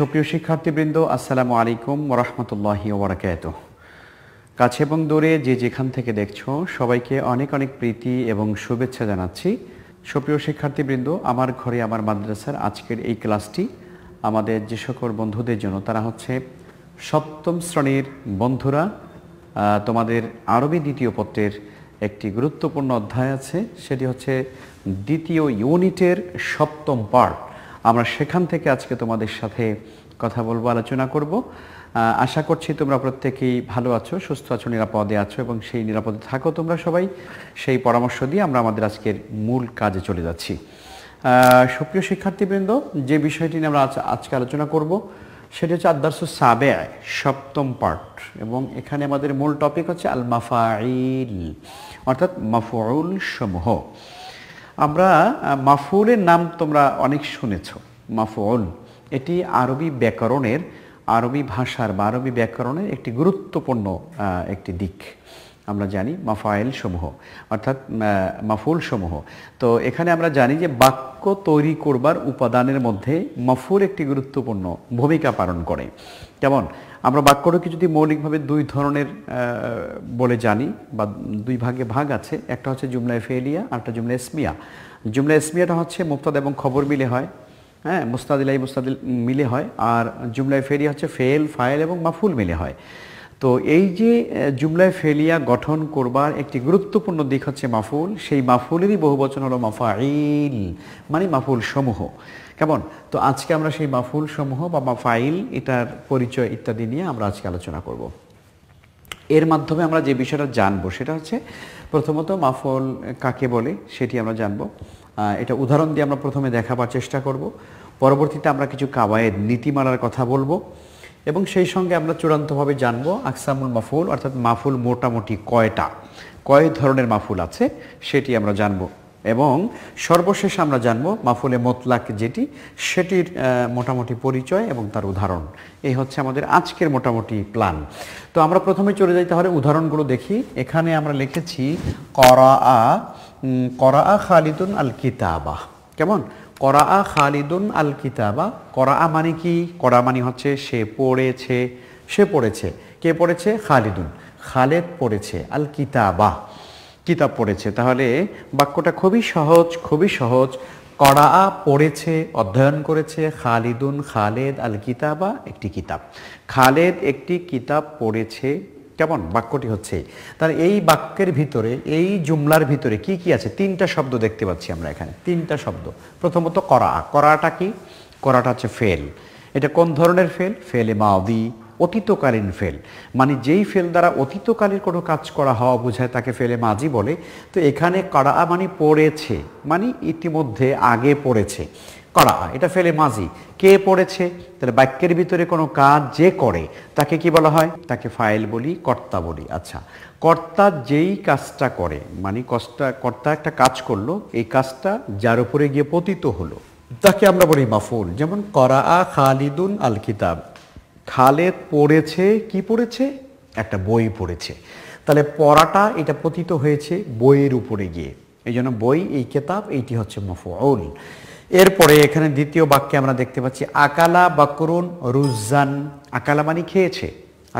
সুপ্রিয় শিক্ষার্থীবৃন্দ আসসালামু আলাইকুম রহমতুল্লাহি ওবরাকাত কাছে এবং দূরে যে যেখান থেকে দেখছো সবাইকে অনেক অনেক প্রীতি এবং শুভেচ্ছা জানাচ্ছি সুপ্রিয় শিক্ষার্থীবৃন্দ আমার ঘরে আমার মাদ্রাসার আজকের এই ক্লাসটি আমাদের যে সকল বন্ধুদের জন্য তারা হচ্ছে সপ্তম শ্রেণীর বন্ধুরা তোমাদের আরবি দ্বিতীয় পত্রের একটি গুরুত্বপূর্ণ অধ্যায় আছে সেটি হচ্ছে দ্বিতীয় ইউনিটের সপ্তম পার্ট আমরা সেখান থেকে আজকে তোমাদের সাথে কথা বলবো আলোচনা করব আশা করছি তোমরা প্রত্যেকেই ভালো আছো সুস্থ আছো নিরাপদে আছো এবং সেই নিরাপদে থাকো তোমরা সবাই সেই পরামর্শ দিয়ে আমরা আমাদের আজকের মূল কাজে চলে যাচ্ছি সুপ্রিয় শিক্ষার্থীবৃন্দ যে বিষয়টি নিয়ে আমরা আজকে আলোচনা করব সেটি হচ্ছে আদার্স সাবে সপ্তম পার্ট এবং এখানে আমাদের মূল টপিক হচ্ছে আল মাফাইল অর্থাৎ মাফুল সমূহ আমরা মাফুলের নাম তোমরা অনেক শুনেছ মাফুল এটি আরবি ব্যাকরণের আরবি ভাষার বা আরবি ব্যাকরণের একটি গুরুত্বপূর্ণ একটি দিক আমরা জানি মাফায়েল সমূহ অর্থাৎ মাফুল সমূহ তো এখানে আমরা জানি যে বাক্য তৈরি করবার উপাদানের মধ্যে মাফুল একটি গুরুত্বপূর্ণ ভূমিকা পালন করে যেমন আমরা বাক্যটাকে যদি মৌলিকভাবে দুই ধরনের বলে জানি বা দুই ভাগে ভাগ আছে একটা হচ্ছে জুমলা ফেলিয়া আরেকটা জুমলা এসমিয়া জুমলা এসমিয়াটা হচ্ছে মুক্তাদ এবং খবর মিলে হয় হ্যাঁ মুস্তাদিলাই মুস্তাদিল মিলে হয় আর জুমলায় ফেরিয়া হচ্ছে ফেল ফায়েল এবং মাফুল মিলে হয় তো এই যে জুমলায় ফেলিয়া গঠন করবার একটি গুরুত্বপূর্ণ দিক হচ্ছে মাফুল সেই মাফুলেরই বহু বচন হলো মাফাইল মানে মাফুল সমূহ কেমন তো আজকে আমরা সেই মাফুল সমূহ বা মাফাইল এটার পরিচয় ইত্যাদি নিয়ে আমরা আজকে আলোচনা করব এর মাধ্যমে আমরা যে বিষয়টা জানবো সেটা হচ্ছে প্রথমত মাফুল কাকে বলে সেটি আমরা জানবো এটা উদাহরণ দিয়ে আমরা প্রথমে দেখাবার চেষ্টা করব পরবর্তীতে আমরা কিছু কাবায়ের নীতিমালার কথা বলবো এবং সেই সঙ্গে আমরা চূড়ান্তভাবে জানব আকসামুল মাফুল অর্থাৎ মাফুল মোটামুটি কয়টা কয় ধরনের মাফুল আছে সেটি আমরা জানব এবং সর্বশেষ আমরা জানব মাফুলে মোতলাক যেটি সেটির মোটামুটি পরিচয় এবং তার উদাহরণ এই হচ্ছে আমাদের আজকের মোটামুটি প্ল্যান তো আমরা প্রথমে চলে যাই তাহলে উদাহরণগুলো দেখি এখানে আমরা লিখেছি করা আ করাআ খালিদুন আল কিতাবা কেমন করাআ খালিদুন আল কিতাবা করাআ মানে কি করা মানে হচ্ছে সে পড়েছে সে পড়েছে কে পড়েছে খালিদুন খালেদ পড়েছে আল কিতাবা কিতাব পড়েছে তাহলে বাক্যটা খুবই সহজ খুবই সহজ করা পড়েছে অধ্যয়ন করেছে খালিদুন খালেদ আল কিতাবা একটি কিতাব খালেদ একটি কিতাব পড়েছে কেমন বাক্যটি হচ্ছে তার এই বাক্যের ভিতরে এই জুমলার ভিতরে কি কি আছে তিনটা শব্দ দেখতে পাচ্ছি আমরা এখানে তিনটা শব্দ প্রথমত করা করাটা কি করাটা হচ্ছে ফেল এটা কোন ধরনের ফেল ফেলে মাওদি অতীতকালীন ফেল মানে যেই ফেল দ্বারা অতীতকালীন কোনো কাজ করা হওয়া বোঝায় তাকে ফেলে মাজি বলে তো এখানে কড়া মানে পড়েছে মানে ইতিমধ্যে আগে পড়েছে করা এটা ফেলে মাজি কে পড়েছে তাহলে বাক্যের ভিতরে কোনো কাজ যে করে তাকে কি বলা হয় তাকে ফাইল বলি কর্তা বলি আচ্ছা কর্তা যেই কাজটা করে মানে কষ্টা কর্তা একটা কাজ করলো এই কাজটা যার উপরে গিয়ে পতিত হলো তাকে আমরা বলি মাফুল যেমন করা আ খালিদুন আল কিতাব খালেদ পড়েছে কি পড়েছে একটা বই পড়েছে তাহলে পড়াটা এটা পতিত হয়েছে বইয়ের উপরে গিয়ে এই জন্য বই এই কেতাব এইটি হচ্ছে মফউল এরপরে এখানে দ্বিতীয় বাক্যে আমরা দেখতে পাচ্ছি আকালা বকরুন রুজান আকালা মানে খেয়েছে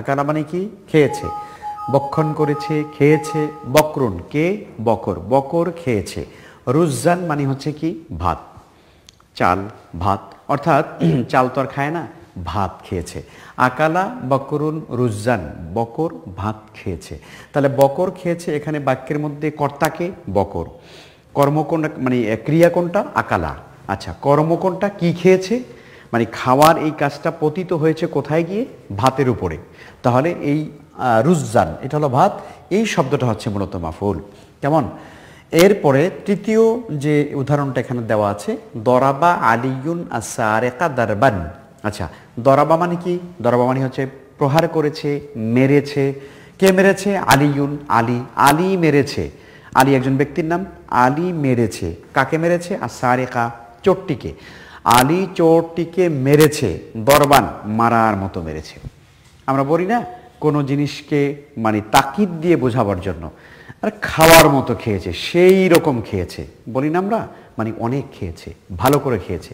আকালা মানে কি খেয়েছে বক্ষণ করেছে খেয়েছে বকরুন কে বকর বকর খেয়েছে রুজান মানে হচ্ছে কি ভাত চাল ভাত অর্থাৎ চাল তো আর খায় না ভাত খেয়েছে আকালা বকরুন রুজান বকর ভাত খেয়েছে তাহলে বকর খেয়েছে এখানে বাক্যের মধ্যে কর্তাকে বকর কর্ম কোন মানে ক্রিয়া কোনটা আকালা আচ্ছা কর্মকোণটা কি খেয়েছে মানে খাওয়ার এই কাজটা পতিত হয়েছে কোথায় গিয়ে ভাতের উপরে তাহলে এই রুজজান এটা হলো ভাত এই শব্দটা হচ্ছে মূলত মাফুল কেমন এরপরে তৃতীয় যে উদাহরণটা এখানে দেওয়া আছে দরাবা আলিউন আসারেকা দারবান আচ্ছা দরাবা মানে কি দরাবা মানে হচ্ছে প্রহার করেছে মেরেছে কে মেরেছে আলিউন আলী আলী মেরেছে আলী একজন ব্যক্তির নাম আলী মেরেছে কাকে মেরেছে আর সারেকা চোরটিকে আলী চোরটিকে মেরেছে দরবান মারার মতো মেরেছে আমরা বলি না কোনো জিনিসকে মানে তাকিদ দিয়ে বোঝাবার জন্য আর খাওয়ার মতো খেয়েছে সেই রকম খেয়েছে বলি না আমরা মানে অনেক খেয়েছে ভালো করে খেয়েছে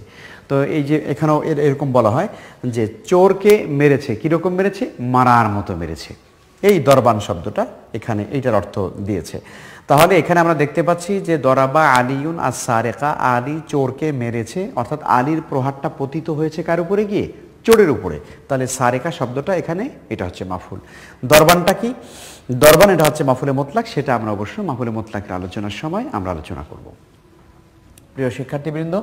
তো এই যে এখানেও এরকম বলা হয় যে চোরকে মেরেছে কীরকম মেরেছে মারার মতো মেরেছে এই দরবান শব্দটা এখানে এইটার অর্থ দিয়েছে তাহলে এখানে আমরা দেখতে পাচ্ছি যে দরাবা আলিউন আর সারেকা আলী চোরকে মেরেছে অর্থাৎ আলীর প্রহারটা পতিত হয়েছে কার উপরে গিয়ে চোরের উপরে তাহলে সারেকা শব্দটা এখানে এটা হচ্ছে মাফুল দরবানটা কি দরবান এটা হচ্ছে মাফুলে মোতলাক সেটা আমরা অবশ্য মাফুলে মোতলাকের আলোচনার সময় আমরা আলোচনা করবো প্রিয় শিক্ষার্থীবৃন্দ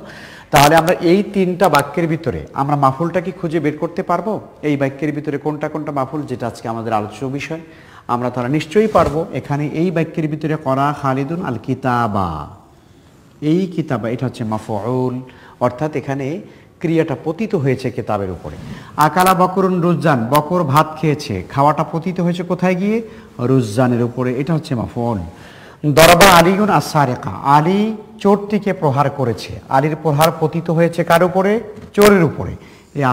তাহলে আমরা এই তিনটা বাক্যের ভিতরে আমরা মাফুলটা কি খুঁজে বের করতে পারবো এই বাক্যের ভিতরে কোনটা কোনটা মাফুল যেটা আজকে আমাদের আলোচ্য বিষয় আমরা তারা নিশ্চয়ই পারবো এখানে এই বাক্যের ভিতরে করা খালিদুন আল কিতাবা এই কিতাবা এটা হচ্ছে মাফল অর্থাৎ এখানে ক্রিয়াটা পতিত হয়েছে কেতাবের উপরে আকালা বকরুন রুজান বকর ভাত খেয়েছে খাওয়াটা পতিত হয়েছে কোথায় গিয়ে রুজানের উপরে এটা হচ্ছে মাফল দরবা আলিগুন আসারেকা আলী চোরটিকে প্রহার করেছে আলির প্রহার পতিত হয়েছে কার উপরে চোরের উপরে এই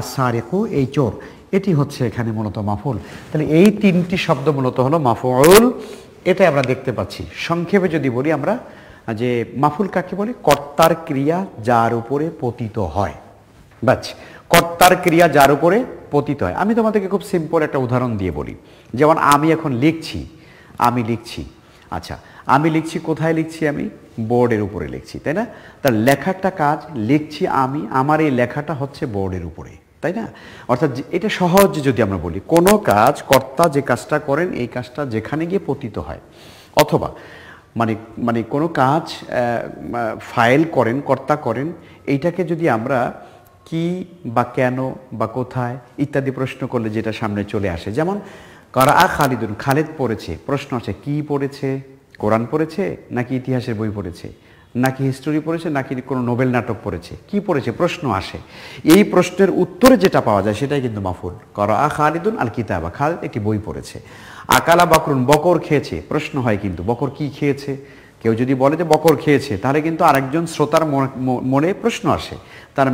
একু এই চোর এটি হচ্ছে এখানে মূলত মাফুল তাহলে এই তিনটি শব্দ মূলত হলো মাফুল এটা আমরা দেখতে পাচ্ছি সংক্ষেপে যদি বলি আমরা যে মাফুল কাকে বলে কর্তার ক্রিয়া যার উপরে পতিত হয় বাচ কর্তার ক্রিয়া যার উপরে পতিত হয় আমি তোমাদেরকে খুব সিম্পল একটা উদাহরণ দিয়ে বলি যেমন আমি এখন লিখছি আমি লিখছি আচ্ছা আমি লিখছি কোথায় লিখছি আমি বোর্ডের উপরে লিখছি তাই না তার লেখাটা কাজ লিখছি আমি আমার এই লেখাটা হচ্ছে বোর্ডের উপরে তাই না অর্থাৎ এটা সহজ যদি আমরা বলি কোনো কাজ কর্তা যে কাজটা করেন এই কাজটা যেখানে গিয়ে পতিত হয় অথবা মানে মানে কোনো কাজ ফাইল করেন কর্তা করেন এইটাকে যদি আমরা কি বা কেন বা কোথায় ইত্যাদি প্রশ্ন করলে যেটা সামনে চলে আসে যেমন করা খালিদুন খালেদ পড়েছে প্রশ্ন আছে কি পড়েছে কোরআন পড়েছে নাকি ইতিহাসের বই পড়েছে নাকি হিস্টোরি পড়েছে নাকি কোনো নোবেল নাটক পড়েছে কি পড়েছে প্রশ্ন আসে এই প্রশ্নের উত্তরে যেটা পাওয়া যায় সেটাই কিন্তু মাফুল কর আ খালিদুন আল কিতাবা খাল একটি বই পড়েছে আকালা বাকরুন বকর খেয়েছে প্রশ্ন হয় কিন্তু বকর কি খেয়েছে কেউ যদি বলে যে বকর খেয়েছে তাহলে কিন্তু আরেকজন শ্রোতার মনে প্রশ্ন আসে তার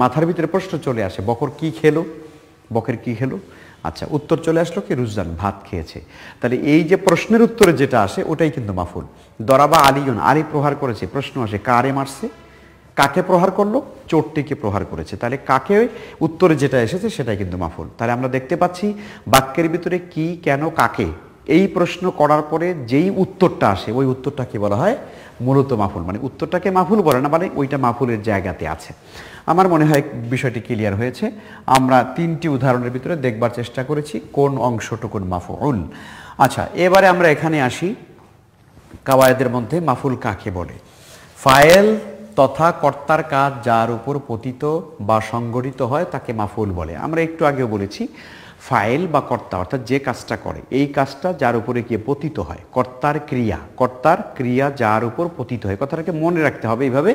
মাথার ভিতরে প্রশ্ন চলে আসে বকর কি খেলো বকের কি খেলো আচ্ছা উত্তর চলে আসলো কি রুজান ভাত খেয়েছে তাহলে এই যে প্রশ্নের উত্তরে যেটা আসে ওটাই কিন্তু মাফুল দরাবা আলিগুন আলী প্রহার করেছে প্রশ্ন আসে কারে মারছে কাকে প্রহার করলো চোরটিকে প্রহার করেছে তাহলে কাকে উত্তরে যেটা এসেছে সেটাই কিন্তু মাফুল তাহলে আমরা দেখতে পাচ্ছি বাক্যের ভিতরে কি কেন কাকে এই প্রশ্ন করার পরে যেই উত্তরটা আসে ওই উত্তরটাকে বলা হয় মূলত মাফুল মানে উত্তরটাকে মাফুল বলে না মানে ওইটা মাফুলের জায়গাতে আছে আমার মনে হয় বিষয়টি ক্লিয়ার হয়েছে আমরা তিনটি উদাহরণের ভিতরে দেখবার চেষ্টা করেছি কোন অংশটুকুন মাফুল আচ্ছা এবারে আমরা এখানে আসি কাওয়ায়দের মধ্যে মাফুল কাকে বলে ফায়েল তথা কর্তার কাজ যার উপর পতিত বা সংগঠিত হয় তাকে মাফুল বলে আমরা একটু আগেও বলেছি ফাইল বা কর্তা অর্থাৎ যে কাজটা করে এই কাজটা যার উপরে গিয়ে পতিত হয় কর্তার ক্রিয়া কর্তার ক্রিয়া যার উপর পতিত হয় কথাটাকে মনে রাখতে হবে এইভাবে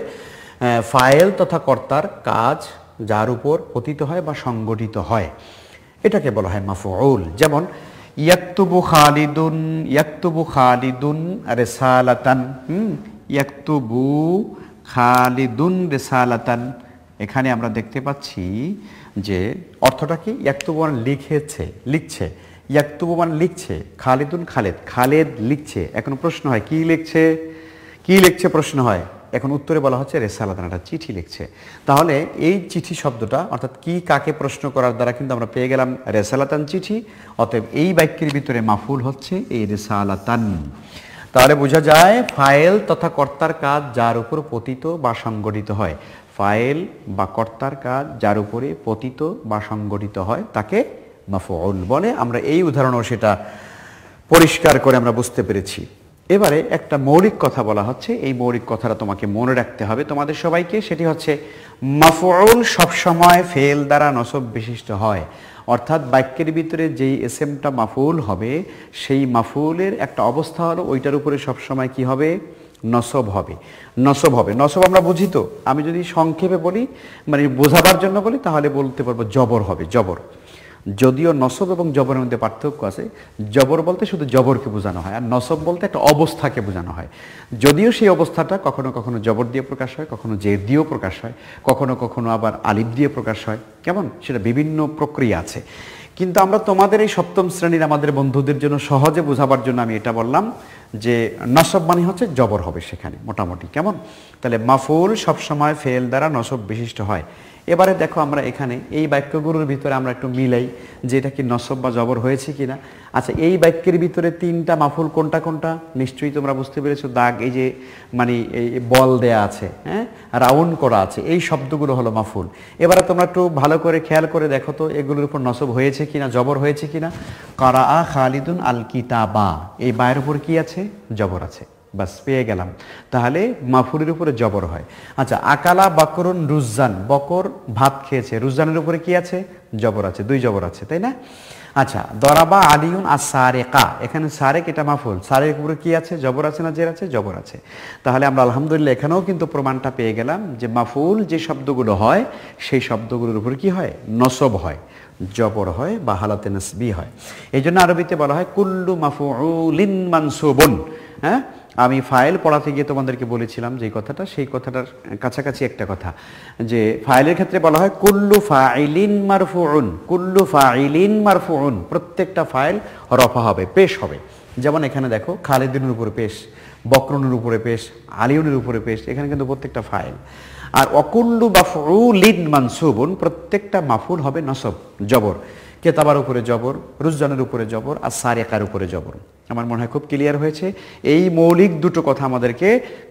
ফায়েল তথা কর্তার কাজ যার উপর পতিত হয় বা সংগঠিত হয় এটাকে বলা হয় মাফুল যেমন ইয়াক্তুবু খালিদুন ইয়াক্তুবু খালিদুন রেসালাতান ইয়াক্তুবু খালিদুন রেসালাতান এখানে আমরা দেখতে পাচ্ছি যে অর্থটা কি ইয়াক্তুবান মানে লিখেছে লিখছে ইয়াক্তুবান মানে লিখছে খালিদুন খালেদ খালেদ লিখছে এখন প্রশ্ন হয় কি লিখছে কি লিখছে প্রশ্ন হয় এখন উত্তরে বলা হচ্ছে রেসালা একটা চিঠি লিখছে তাহলে এই চিঠি শব্দটা অর্থাৎ কি কাকে প্রশ্ন করার দ্বারা কিন্তু আমরা পেয়ে গেলাম রেসালাতান চিঠি অতএব এই বাক্যের ভিতরে মাফুল হচ্ছে এই রেসালাতান তাহলে বোঝা যায় ফাইল তথা কর্তার কাজ যার উপর পতিত বা সংগঠিত হয় ফাইল বা কর্তার কাজ যার উপরে পতিত বা সংগঠিত হয় তাকে মাফুল বলে আমরা এই উদাহরণও সেটা পরিষ্কার করে আমরা বুঝতে পেরেছি এবারে একটা মৌলিক কথা বলা হচ্ছে এই মৌলিক কথাটা তোমাকে মনে রাখতে হবে তোমাদের সবাইকে সেটি হচ্ছে মাফরুল সবসময় ফেল দ্বারা নসব বিশিষ্ট হয় অর্থাৎ বাক্যের ভিতরে যেই এস এমটা মাফুল হবে সেই মাফুলের একটা অবস্থা হলো ওইটার উপরে সবসময় কি হবে নসব হবে নসব হবে নসব আমরা বুঝি তো আমি যদি সংক্ষেপে বলি মানে বোঝাবার জন্য বলি তাহলে বলতে পারবো জবর হবে জবর যদিও নসব এবং জবরের মধ্যে পার্থক্য আছে জবর বলতে শুধু জবরকে বোঝানো হয় আর নসব বলতে একটা অবস্থাকে বোঝানো হয় যদিও সেই অবস্থাটা কখনো কখনো জবর দিয়ে প্রকাশ হয় কখনো জের দিয়েও প্রকাশ হয় কখনো কখনো আবার আলিপ দিয়ে প্রকাশ হয় কেমন সেটা বিভিন্ন প্রক্রিয়া আছে কিন্তু আমরা তোমাদের এই সপ্তম শ্রেণীর আমাদের বন্ধুদের জন্য সহজে বোঝাবার জন্য আমি এটা বললাম যে নসব মানে হচ্ছে জবর হবে সেখানে মোটামুটি কেমন তাহলে মাফুল সবসময় ফেল দ্বারা নসব বিশিষ্ট হয় এবারে দেখো আমরা এখানে এই বাক্যগুলোর ভিতরে আমরা একটু মিলাই যে এটা কি নসব বা জবর হয়েছে কিনা আচ্ছা এই বাক্যের ভিতরে তিনটা মাফুল কোনটা কোনটা নিশ্চয়ই তোমরা বুঝতে পেরেছো দাগ এই যে মানে এই বল দেয়া আছে হ্যাঁ রাউন্ড করা আছে এই শব্দগুলো হলো মাফুল এবারে তোমরা একটু ভালো করে খেয়াল করে দেখো তো এগুলোর উপর নসব হয়েছে কিনা জবর হয়েছে কিনা না আ খালিদুন আল কিতাবা এই বায়ের উপর কি আছে জবর আছে বাস পেয়ে গেলাম তাহলে মাফুরের উপরে জবর হয় আচ্ছা আকালা বাকরুন রুজান বকর ভাত খেয়েছে রুজানের উপরে কি আছে জবর আছে দুই জবর আছে তাই না আচ্ছা দরাবা আলিউন আর সারেকা এখানে সারেক এটা মাফুল সারেক উপরে কি আছে জবর আছে না জের আছে জবর আছে তাহলে আমরা আলহামদুলিল্লাহ এখানেও কিন্তু প্রমাণটা পেয়ে গেলাম যে মাফুল যে শব্দগুলো হয় সেই শব্দগুলোর উপর কি হয় নসব হয় জবর হয় বা হালাতে নসবি হয় এই জন্য আরবিতে বলা হয় কুল্লু মাফুলিন মানসুবন হ্যাঁ আমি ফাইল পড়াতে গিয়ে তোমাদেরকে বলেছিলাম যে কথাটা সেই কথাটার কাছাকাছি একটা কথা যে ফাইলের ক্ষেত্রে বলা হয় কুল্লু ফাইলিন মারফুন কুল্লু ফাইলিন মারফুন প্রত্যেকটা ফাইল রফা হবে পেশ হবে যেমন এখানে দেখো খালেদিনের উপরে পেশ বকরনের উপরে পেশ আলিউনের উপরে পেশ এখানে কিন্তু প্রত্যেকটা ফাইল আর অকুল্লু বা ফুলিন মানসুবন প্রত্যেকটা মাফুল হবে নসব জবর কেতাবার উপরে জবর রুজানের উপরে জবর আর সারেকার উপরে জবর আমার মনে হয় খুব ক্লিয়ার হয়েছে এই মৌলিক দুটো কথা আমাদেরকে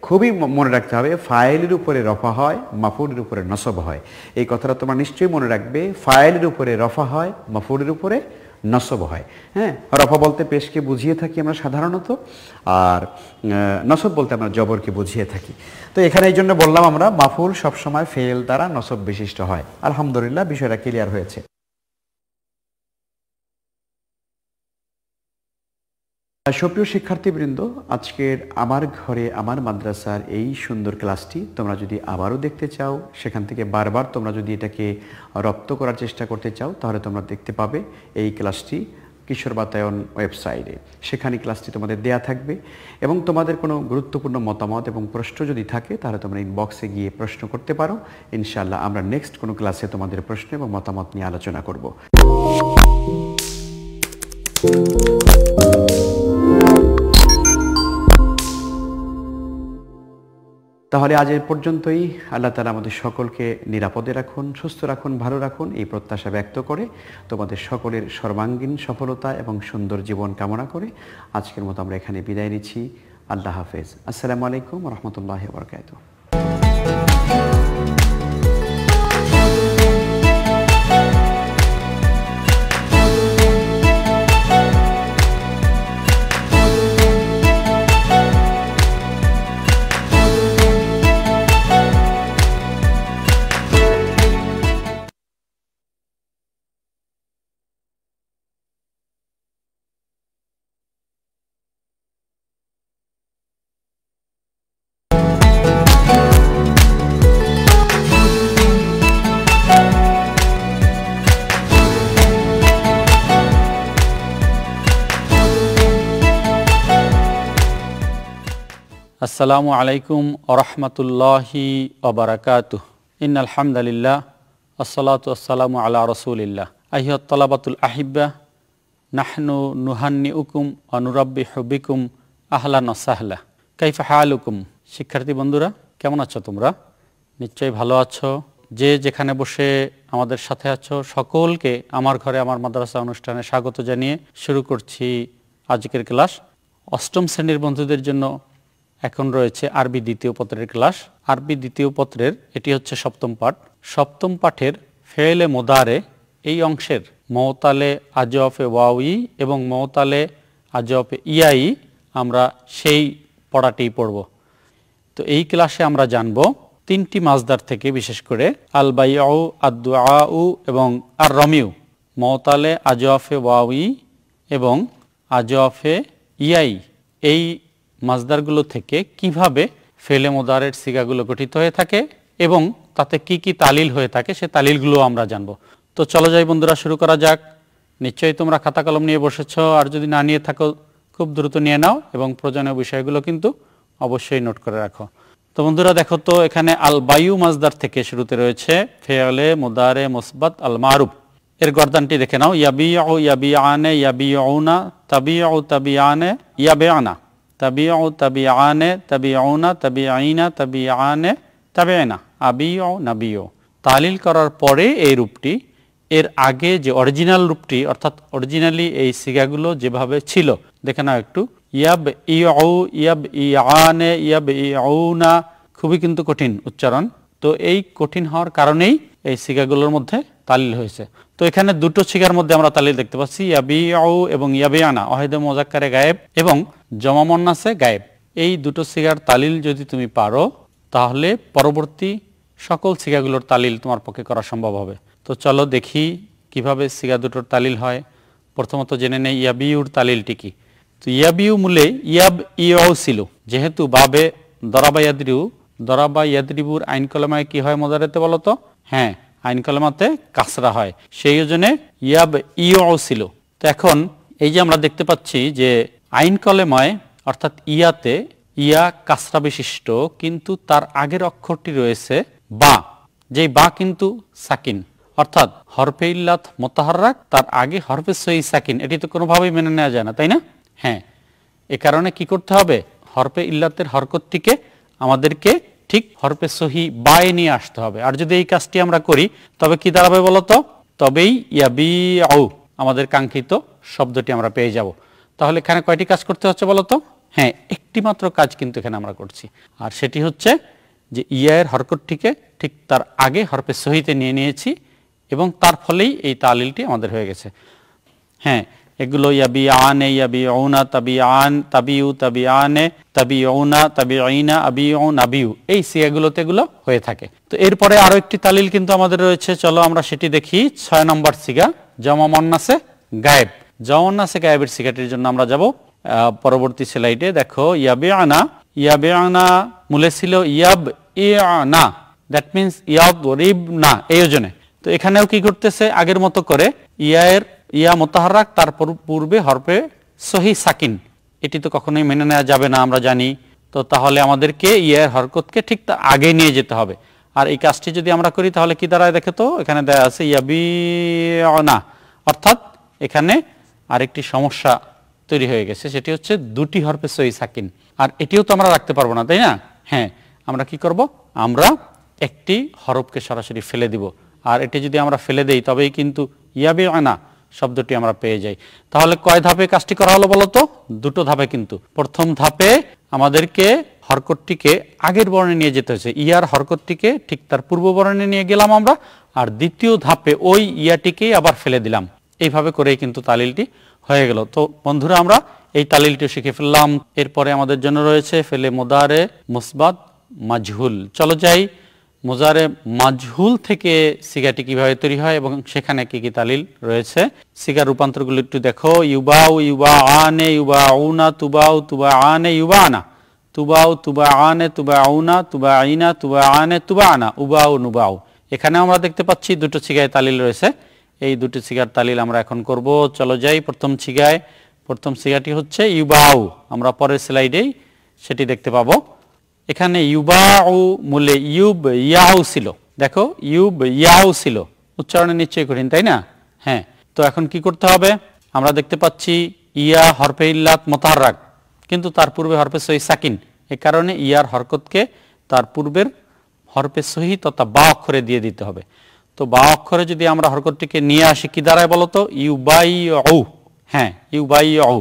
খুবই মনে রাখতে হবে ফাইলের উপরে রফা হয় মাফুরের উপরে নসব হয় এই কথাটা তোমার নিশ্চয়ই মনে রাখবে ফাইলের উপরে রফা হয় মাফুরের উপরে নসব হয় হ্যাঁ রফা বলতে পেশকে বুঝিয়ে থাকি আমরা সাধারণত আর নসব বলতে আমরা জবরকে বুঝিয়ে থাকি তো এখানে এই জন্য বললাম আমরা মাফুল সবসময় ফেল দ্বারা নসব বিশিষ্ট হয় আলহামদুলিল্লাহ বিষয়টা ক্লিয়ার হয়েছে সপ্রিয় শিক্ষার্থীবৃন্দ আজকের আমার ঘরে আমার মাদ্রাসার এই সুন্দর ক্লাসটি তোমরা যদি আবারও দেখতে চাও সেখান থেকে বারবার তোমরা যদি এটাকে রপ্ত করার চেষ্টা করতে চাও তাহলে তোমরা দেখতে পাবে এই ক্লাসটি কিশোর বাতায়ন ওয়েবসাইটে সেখানে ক্লাসটি তোমাদের দেয়া থাকবে এবং তোমাদের কোনো গুরুত্বপূর্ণ মতামত এবং প্রশ্ন যদি থাকে তাহলে তোমরা ইনবক্সে গিয়ে প্রশ্ন করতে পারো ইনশাআল্লাহ আমরা নেক্সট কোনো ক্লাসে তোমাদের প্রশ্ন এবং মতামত নিয়ে আলোচনা করব তাহলে আজ এ পর্যন্তই আল্লাহ তালা আমাদের সকলকে নিরাপদে রাখুন সুস্থ রাখুন ভালো রাখুন এই প্রত্যাশা ব্যক্ত করে তোমাদের সকলের সর্বাঙ্গীন সফলতা এবং সুন্দর জীবন কামনা করে আজকের মতো আমরা এখানে বিদায় নিচ্ছি আল্লাহ হাফেজ আসসালামু আলাইকুম রহমতুল্লাহ বরকাত আসসালামু আলাইকুম আরহামতুল্লাহি অবরাকাত ইন আলহামদুলিল্লাহ আসসালাতু আসসালামু আলা রসুলিল্লাহ আহিয়তলাবাতুল আহিব্বা নাহনু নুহান্নি উকুম অনুরব্বি হবিকুম আহলা নসাহলা কাইফা হালুকুম শিক্ষার্থী বন্ধুরা কেমন আছো তোমরা নিশ্চয়ই ভালো আছো যে যেখানে বসে আমাদের সাথে আছো সকলকে আমার ঘরে আমার মাদ্রাসা অনুষ্ঠানে স্বাগত জানিয়ে শুরু করছি আজকের ক্লাস অষ্টম শ্রেণীর বন্ধুদের জন্য এখন রয়েছে আরবি দ্বিতীয় পত্রের ক্লাস আরবি দ্বিতীয় পত্রের এটি হচ্ছে সপ্তম পাঠ সপ্তম পাঠের ফেলে মোদারে এই অংশের মওতালে আজফে ওয়াউই এবং মওতালে আজফে ইয়াই আমরা সেই পড়াটি পড়ব তো এই ক্লাসে আমরা জানব তিনটি মাজদার থেকে বিশেষ করে আউ আদু আউ এবং আর রমিউ মওতালে আজফে ওয়াউই এবং আজফে ইয়াই এই মাজদারগুলো থেকে কিভাবে ফেলে মোদারের সিগাগুলো গঠিত হয়ে থাকে এবং তাতে কি কি তালিল হয়ে থাকে সে তালিলগুলো আমরা জানব তো চলো যাই বন্ধুরা শুরু করা যাক নিশ্চয়ই তোমরা খাতা কলম নিয়ে বসেছ আর যদি না নিয়ে থাকো খুব দ্রুত নিয়ে নাও এবং প্রয়োজনীয় বিষয়গুলো কিন্তু অবশ্যই নোট করে রাখো তো বন্ধুরা দেখো তো এখানে আল বায়ু মাজদার থেকে শুরুতে রয়েছে ফেয়ালে মোদারে মোসবাত আল মারুফ এর গর্দানটি দেখে নাও ইয়াবি ও ইয়াবি আনে ইয়াবি ঔনা তাবি ও তাবি আনে ইয়াবে আনা তাবি ও তাবি আনে তাবি আউনা আইনা আয়না তালিল করার পরে এই রূপটি এর আগে যে অরিজিনাল রূপটি অর্থাৎ অরিজিনালি এই সিগাগুলো যেভাবে ছিল দেখে নাও একটু ইয়াব ই ইয়াব ই আনে ইয়াব ই খুবই কিন্তু কঠিন উচ্চারণ তো এই কঠিন হওয়ার কারণেই এই সিগাগুলোর মধ্যে তালিল হয়েছে তো এখানে দুটো শিকার মধ্যে আমরা তালিল দেখতে পাচ্ছি ইয়াবিউ এবং ইয়াবিয়ানা অহেদে মজাক্কারে গায়েব এবং জমামন্নাসে গায়েব এই দুটো শিকার তালিল যদি তুমি পারো তাহলে পরবর্তী সকল শিকাগুলোর তালিল তোমার পক্ষে করা সম্ভব হবে তো চলো দেখি কিভাবে সিগা দুটোর তালিল হয় প্রথমত জেনে নেই ইয়াবিউর তালিলটি কি তো ইয়াবিউ মূলে ইয়াব ইয়াও ছিল যেহেতু বাবে দরাবা ইয়াদ্রিউ দরাবা ইয়াদ্রিবুর আইন কলমায় কি হয় মজারেতে বলতো হ্যাঁ আইন কলমাতে কাসরা হয় সেই ওজনে ইয়াব ইয়ও ছিল তো এখন এই যে আমরা দেখতে পাচ্ছি যে আইন কলেমায় অর্থাৎ ইয়াতে ইয়া কাসরা বিশিষ্ট কিন্তু তার আগের অক্ষরটি রয়েছে বা যেই বা কিন্তু সাকিন অর্থাৎ হরফে ইল্লাত মোতাহারাক তার আগে হরফে সহি সাকিন এটি তো কোনোভাবেই মেনে নেওয়া যায় না তাই না হ্যাঁ এ কারণে কি করতে হবে হরফে ইল্লাতের হরকতটিকে আমাদেরকে ঠিক হরপে সহি বায়ে নিয়ে আসতে হবে আর যদি এই কাজটি আমরা করি তবে কি দাঁড়াবে বলতো তবেই ইয়াবি আউ আমাদের কাঙ্ক্ষিত শব্দটি আমরা পেয়ে যাব তাহলে এখানে কয়টি কাজ করতে হচ্ছে বলতো হ্যাঁ একটি মাত্র কাজ কিন্তু এখানে আমরা করছি আর সেটি হচ্ছে যে ইয়া এর হরকতটিকে ঠিক তার আগে হরপে সহিতে নিয়ে নিয়েছি এবং তার ফলেই এই তালিলটি আমাদের হয়ে গেছে হ্যাঁ এগুলো ইয়াবি আনে ইয়াবি ঔনা তাবি আন তাবিউ তাবি আনে তাবি ঔনা তাবি আইনা আবি ঔন আবিউ এই সিয়াগুলোতে এগুলো হয়ে থাকে তো এরপরে আরো একটি তালিল কিন্তু আমাদের রয়েছে চলো আমরা সেটি দেখি ছয় নম্বর সিগা জমা মন্নাসে গায়েব জমন্নাসে গায়েবের সিগাটির জন্য আমরা যাব পরবর্তী সেলাইটে দেখো ইয়াবি আনা ইয়াবি আনা মূলে ছিল ইয়াব ই আনা দ্যাট মিনস ইয়াব রিব না এই ওজনে তো এখানেও কি করতেছে আগের মতো করে ইয়ের ইয়া মোতাহারাক তার পূর্বে হরপে সহি সাকিন এটি তো কখনোই মেনে নেওয়া যাবে না আমরা জানি তো তাহলে আমাদেরকে ইয়ার হরকতকে ঠিক তা আগে নিয়ে যেতে হবে আর এই কাজটি যদি আমরা করি তাহলে কি দাঁড়ায় দেখে তো এখানে দেয়া আছে ইয়াবি না অর্থাৎ এখানে আরেকটি সমস্যা তৈরি হয়ে গেছে সেটি হচ্ছে দুটি হরপে সহি সাকিন আর এটিও তো আমরা রাখতে পারবো না তাই না হ্যাঁ আমরা কি করব আমরা একটি হরফকে সরাসরি ফেলে দিব আর এটি যদি আমরা ফেলে দেই তবেই কিন্তু ইয়াবি আনা শব্দটি আমরা পেয়ে যাই তাহলে কয় ধাপে কাজটি করা হলো বলতো দুটো ধাপে কিন্তু প্রথম ধাপে আমাদেরকে হরকটটিকে আগের বর্ণে নিয়ে যেতে হয়েছে ইয়ার হরকটটিকে ঠিক তার পূর্ব বর্ণে নিয়ে গেলাম আমরা আর দ্বিতীয় ধাপে ওই ইয়াটিকেই আবার ফেলে দিলাম এইভাবে করেই কিন্তু তালিলটি হয়ে গেল তো বন্ধুরা আমরা এই তালিলটি শিখে ফেললাম এরপরে আমাদের জন্য রয়েছে ফেলে মোদারে মুসবাদ মাঝহুল চলো যাই মোজারে মাজহুল থেকে সিগাটি কিভাবে তৈরি হয় এবং সেখানে কি কি তালিল রয়েছে সিগার রূপান্তরগুলো একটু দেখো ইউবাউ ইউবা আনে ইউবা আউনা তুবাউ তুবা আনে ইউবা আনা তুবাউ তুবা আনে তুবা আউনা তুবা আইনা তুবা আনে তুবা আনা উবাউ নুবাউ এখানে আমরা দেখতে পাচ্ছি দুটো ছিগায় তালিল রয়েছে এই দুটি ছিগার তালিল আমরা এখন করব চলো যাই প্রথম ছিগায় প্রথম ছিগাটি হচ্ছে ইউবাউ আমরা পরের স্লাইডেই সেটি দেখতে পাবো এখানে ইউবাউ মূলে ইউব ইয়াউ ছিল দেখো ইউব ইয়াউ ছিল উচ্চারণে নিশ্চয়ই কঠিন তাই না হ্যাঁ তো এখন কি করতে হবে আমরা দেখতে পাচ্ছি ইয়া হরফে ইল্লাত মোতারাক কিন্তু তার পূর্বে হরফে সহি সাকিন এ কারণে ইয়ার হরকতকে তার পূর্বের হরফে সহি তথা বা অক্ষরে দিয়ে দিতে হবে তো বা অক্ষরে যদি আমরা হরকতটিকে নিয়ে আসি কি দাঁড়ায় বলতো ইউবাই ও হ্যাঁ ইউবাই ও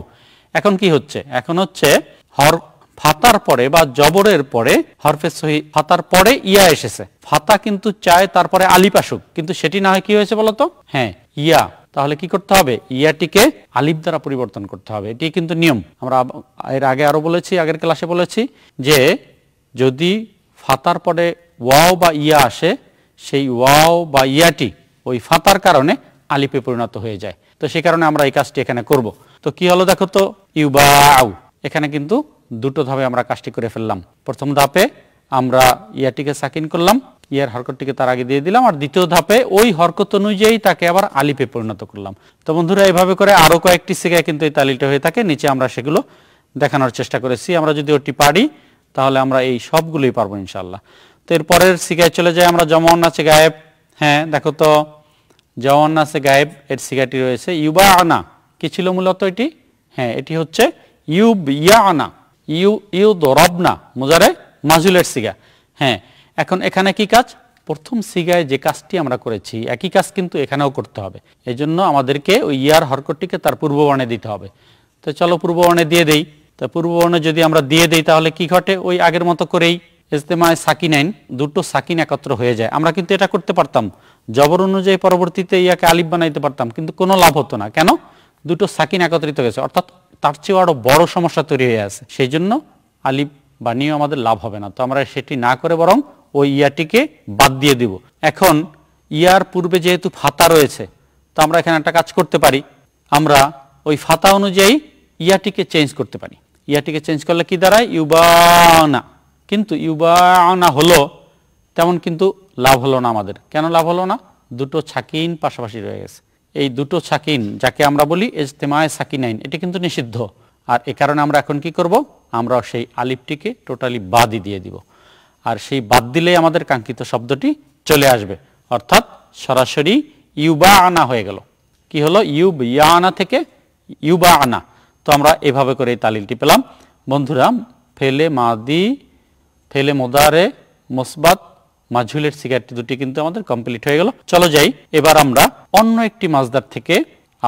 এখন কি হচ্ছে এখন হচ্ছে হর ফাতার পরে বা জবরের পরে হরফে সহি ফাতার পরে ইয়া এসেছে ফাতা কিন্তু চায় তারপরে আলিপ আসুক কিন্তু সেটি না হয় কি হয়েছে বলতো হ্যাঁ ইয়া তাহলে কি করতে হবে ইয়াটিকে আলিপ দ্বারা পরিবর্তন করতে হবে এটি কিন্তু নিয়ম আমরা এর আগে আরো বলেছি আগের ক্লাসে বলেছি যে যদি ফাতার পরে ওয়াও বা ইয়া আসে সেই ওয়াও বা ইয়াটি ওই ফাতার কারণে আলিপে পরিণত হয়ে যায় তো সে কারণে আমরা এই কাজটি এখানে করব তো কি হলো দেখো তো ইউবাউ এখানে কিন্তু দুটো ধাপে আমরা কাজটি করে ফেললাম প্রথম ধাপে আমরা ইয়াটিকে সাকিন করলাম ইয়ার হরকতটিকে তার আগে দিয়ে দিলাম আর দ্বিতীয় ধাপে ওই হরকত অনুযায়ী তাকে আবার আলিপে পরিণত করলাম তো বন্ধুরা এভাবে করে আরও কয়েকটি সিগায় কিন্তু এই তালিটা হয়ে থাকে নিচে আমরা সেগুলো দেখানোর চেষ্টা করেছি আমরা যদি ওটি পারি তাহলে আমরা এই সবগুলোই পারবো ইনশাল্লাহ তো এর পরের সিগায় চলে যাই আমরা জমন আছে গায়েব হ্যাঁ দেখো তো জওয়ান আছে গায়েব এর সিগাটি রয়েছে ইউবা আনা কি ছিল মূলত এটি হ্যাঁ এটি হচ্ছে ইউব ইয়া আনা ইউ ইউ রবনা মোজারে মাজুলের সিগা হ্যাঁ এখন এখানে কি কাজ প্রথম সিগায় যে কাজটি আমরা করেছি একই কাজ কিন্তু এখানেও করতে হবে এই জন্য আমাদেরকে ওই ইয়ার হরকটটিকে তার পূর্ববর্ণে দিতে হবে তো চলো পূর্ববর্ণে দিয়ে দেই তো পূর্ববর্ণে যদি আমরা দিয়ে দেই তাহলে কি ঘটে ওই আগের মতো করেই ইজতেমায় সাকিনাইন দুটো সাকিন একত্র হয়ে যায় আমরা কিন্তু এটা করতে পারতাম জবর অনুযায়ী পরবর্তীতে ইয়াকে আলিফ বানাইতে পারতাম কিন্তু কোনো লাভ হতো না কেন দুটো সাকিন একত্রিত হয়েছে অর্থাৎ তার চেয়েও আরও বড় সমস্যা তৈরি হয়ে আছে সেই জন্য আলিফ বানিয়েও আমাদের লাভ হবে না তো আমরা সেটি না করে বরং ওই ইয়াটিকে বাদ দিয়ে দিব এখন ইয়ার পূর্বে যেহেতু ফাতা রয়েছে তো আমরা এখানে একটা কাজ করতে পারি আমরা ওই ফাতা অনুযায়ী ইয়াটিকে চেঞ্জ করতে পারি ইয়াটিকে চেঞ্জ করলে কি দাঁড়ায় ইউবানা কিন্তু ইউবানা হলো তেমন কিন্তু লাভ হলো না আমাদের কেন লাভ হলো না দুটো ছাকিন পাশাপাশি রয়ে গেছে এই দুটো সাকিন যাকে আমরা বলি ইজতেমায় সাকিনাইন এটি কিন্তু নিষিদ্ধ আর এ কারণে আমরা এখন কি করব আমরা সেই আলিফটিকে টোটালি বাদই দিয়ে দিব আর সেই বাদ দিলেই আমাদের কাঙ্ক্ষিত শব্দটি চলে আসবে অর্থাৎ সরাসরি ইউবা আনা হয়ে গেল কি হলো ইউব ইয়া আনা থেকে ইউবা আনা তো আমরা এভাবে করে এই তালিলটি পেলাম বন্ধুরা ফেলে মাদি ফেলে মোদারে মোসবাত মাঝুলের সিগারেট দুটি কিন্তু আমাদের কমপ্লিট হয়ে গেল চলো যাই এবার আমরা অন্য একটি মাজদার থেকে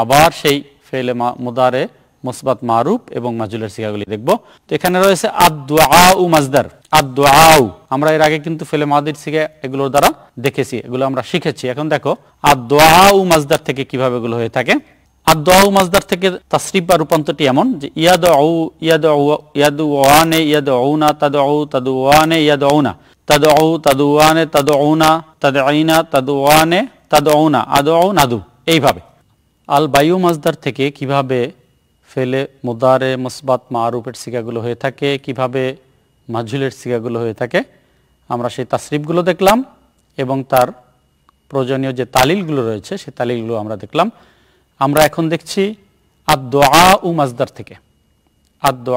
আবার সেই ফেলে মুদারে মুসবাত মারুফ এবং মাজুলের সিগাগুলি দেখব তো এখানে রয়েছে আদুয়াউ মাজদার আদুয়াউ আমরা এর আগে কিন্তু ফেলে মাদির সিগা এগুলোর দ্বারা দেখেছি এগুলো আমরা শিখেছি এখন দেখো আদুয়াউ মাজদার থেকে কিভাবে এগুলো হয়ে থাকে আদুয়াউ মাজদার থেকে তাসরিফ বা রূপান্তরটি এমন যে ইয়াদ আউ ইয়াদ ইয়াদু ওয়ানে ইয়াদ আউনা তাদ আউ তাদু ওয়ানে ইয়াদ আউনা তাদ আউ তাদু ওয়ানে তাদ আউনা তাদ আইনা তাদু ওয়ানে তাদৌনা আদৌ নাদু এইভাবে আল বায়ু মাজদার থেকে কিভাবে ফেলে মোদারে মসবাত আরুপের সিগাগুলো হয়ে থাকে কিভাবে মাঝুলের সিগাগুলো হয়ে থাকে আমরা সেই তাসরিফগুলো দেখলাম এবং তার প্রয়োজনীয় যে তালিলগুলো রয়েছে সেই তালিলগুলো আমরা দেখলাম আমরা এখন দেখছি আদ উ মাজদার থেকে আদ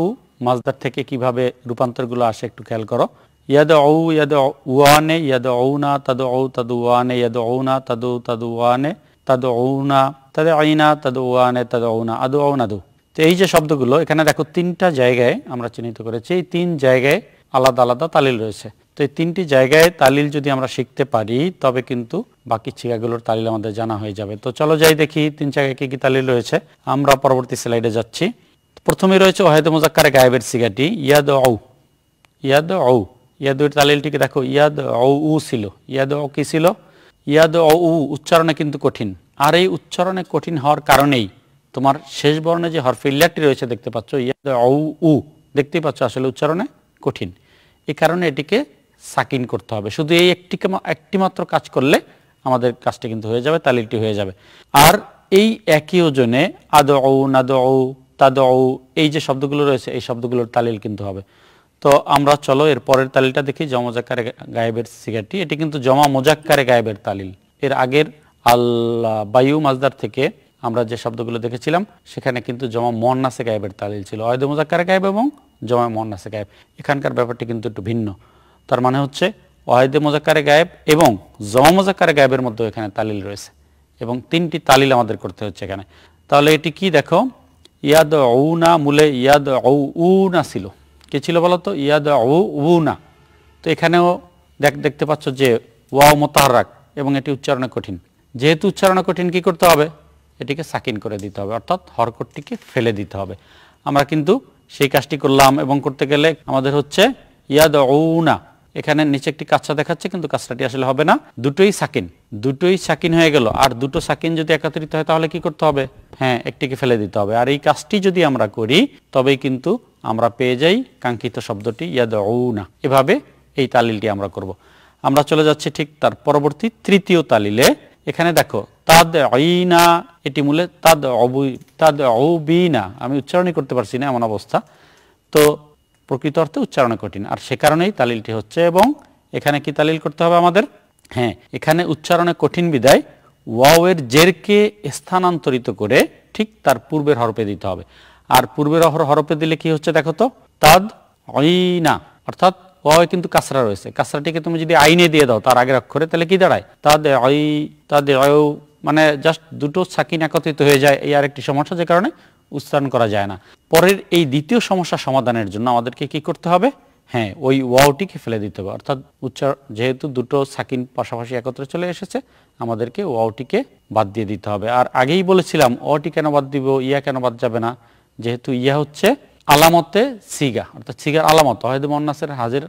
উ মাজদার থেকে কিভাবে রূপান্তরগুলো আসে একটু খেয়াল করো ইয়াদ ঔ ইয়াদ উয়ানে ইয়াদ না তদ ঔ তদ উয়ানে ইয়াদ ঔনা তদ তদ উয়ানে তদ ঔনা তদ আইনা তদ উয়ানে তদ না আদু ঔনা দু তো এই যে শব্দগুলো এখানে দেখো তিনটা জায়গায় আমরা চিহ্নিত করেছি এই তিন জায়গায় আলাদা আলাদা তালিল রয়েছে তো এই তিনটি জায়গায় তালিল যদি আমরা শিখতে পারি তবে কিন্তু বাকি ছিগাগুলোর তালিল আমাদের জানা হয়ে যাবে তো চলো যাই দেখি তিন জায়গায় কি কি তালিল রয়েছে আমরা পরবর্তী স্লাইডে যাচ্ছি প্রথমে রয়েছে ওয়াহেদ মোজাক্কারে গায়েবের সিগাটি ইয়াদ ঔ ইয়াদ ঔ ইয়াদুর তালিলটিকে দেখো ইয়াদ ও উ ছিল ইয়াদ ও কি ছিল ইয়াদ অ উ উচ্চারণে কিন্তু কঠিন আর এই উচ্চারণে কঠিন হওয়ার কারণেই তোমার শেষ বর্ণে যে হরফিল্লাটি রয়েছে দেখতে পাচ্ছ ইয়াদ ও উ দেখতেই পাচ্ছ আসলে উচ্চারণে কঠিন এই কারণে এটিকে সাকিন করতে হবে শুধু এই একটিকে একটি মাত্র কাজ করলে আমাদের কাজটি কিন্তু হয়ে যাবে তালিলটি হয়ে যাবে আর এই একই ওজনে আদ ও নাদ ও তাদ ও এই যে শব্দগুলো রয়েছে এই শব্দগুলোর তালিল কিন্তু হবে তো আমরা চলো এর পরের তালিলটা দেখি জমজাকারে গায়েবের সিগাটি এটি কিন্তু জমা মোজাক্কারে গায়েবের তালিল এর আগের আল্লাহ বায়ু মাজদার থেকে আমরা যে শব্দগুলো দেখেছিলাম সেখানে কিন্তু জমা মন্নাসে গায়েবের তালিল ছিল অয়দ মোজাক্কারে গায়েব এবং জমা মন্নাসে গায়েব এখানকার ব্যাপারটি কিন্তু একটু ভিন্ন তার মানে হচ্ছে ওয়াহেদে মোজাক্কারে গায়েব এবং জমা মোজাক্কারে গায়েবের মধ্যেও এখানে তালিল রয়েছে এবং তিনটি তালিল আমাদের করতে হচ্ছে এখানে তাহলে এটি কি দেখো ইয়াদ না মূলে ইয়াদ ঔ না ছিল কে ছিল বলতো ইয়াদ উনা তো এখানেও দেখ দেখতে পাচ্ছ যে ওয়াও মোতাহারাক এবং এটি উচ্চারণে কঠিন যেহেতু উচ্চারণে কঠিন কি করতে হবে এটিকে সাকিন করে দিতে হবে অর্থাৎ হরকটটিকে ফেলে দিতে হবে আমরা কিন্তু সেই কাজটি করলাম এবং করতে গেলে আমাদের হচ্ছে ইয়াদ উনা না এখানে নিচে একটি কাচ্চা দেখাচ্ছে কিন্তু কাচ্চাটি আসলে হবে না দুটোই সাকিন দুটোই সাকিন হয়ে গেল আর দুটো সাকিন যদি একত্রিত হয় তাহলে কি করতে হবে হ্যাঁ একটিকে ফেলে দিতে হবে আর এই কাজটি যদি আমরা করি তবেই কিন্তু আমরা পেয়ে যাই কাঙ্ক্ষিত শব্দটি ইয়াদ না এভাবে এই তালিলটি আমরা করব। আমরা চলে যাচ্ছি ঠিক তার পরবর্তী তৃতীয় তালিলে এখানে দেখো তাদ না এটি মূলে তাদ অবু তাদ অবিনা আমি উচ্চারণই করতে পারছি না এমন অবস্থা তো প্রকৃত অর্থে উচ্চারণ কঠিন আর সে কারণেই তালিলটি হচ্ছে এবং এখানে কি তালিল করতে হবে আমাদের হ্যাঁ এখানে উচ্চারণে কঠিন বিদায় ওয়াওয়ের জেরকে স্থানান্তরিত করে ঠিক তার পূর্বের হরপে দিতে হবে আর পূর্বের অহর হরপে দিলে কি হচ্ছে দেখো তো তাদ অইনা অর্থাৎ ওয়াও কিন্তু কাসরা রয়েছে কাসরাটিকে তুমি যদি আইনে দিয়ে দাও তার আগের অক্ষরে তাহলে কি দাঁড়ায় তাদ অই তাদ অয় মানে জাস্ট দুটো সাকিন একত্রিত হয়ে যায় এই আরেকটি সমস্যা যে কারণে উচ্চারণ করা যায় না পরের এই দ্বিতীয় সমস্যা সমাধানের জন্য আমাদেরকে কি করতে হবে হ্যাঁ ওই ওয়াওটিকে ফেলে দিতে হবে অর্থাৎ উচ্চার যেহেতু দুটো সাকিন পাশাপাশি একত্রে চলে এসেছে আমাদেরকে ওয়াওটিকে বাদ দিয়ে দিতে হবে আর আগেই বলেছিলাম ওটি কেন বাদ দিব ইয়া কেন বাদ যাবে না যেহেতু ইয়া হচ্ছে আলামতে সিগা অর্থাৎ সিগার আলামত হয়তো মন্নাসের হাজির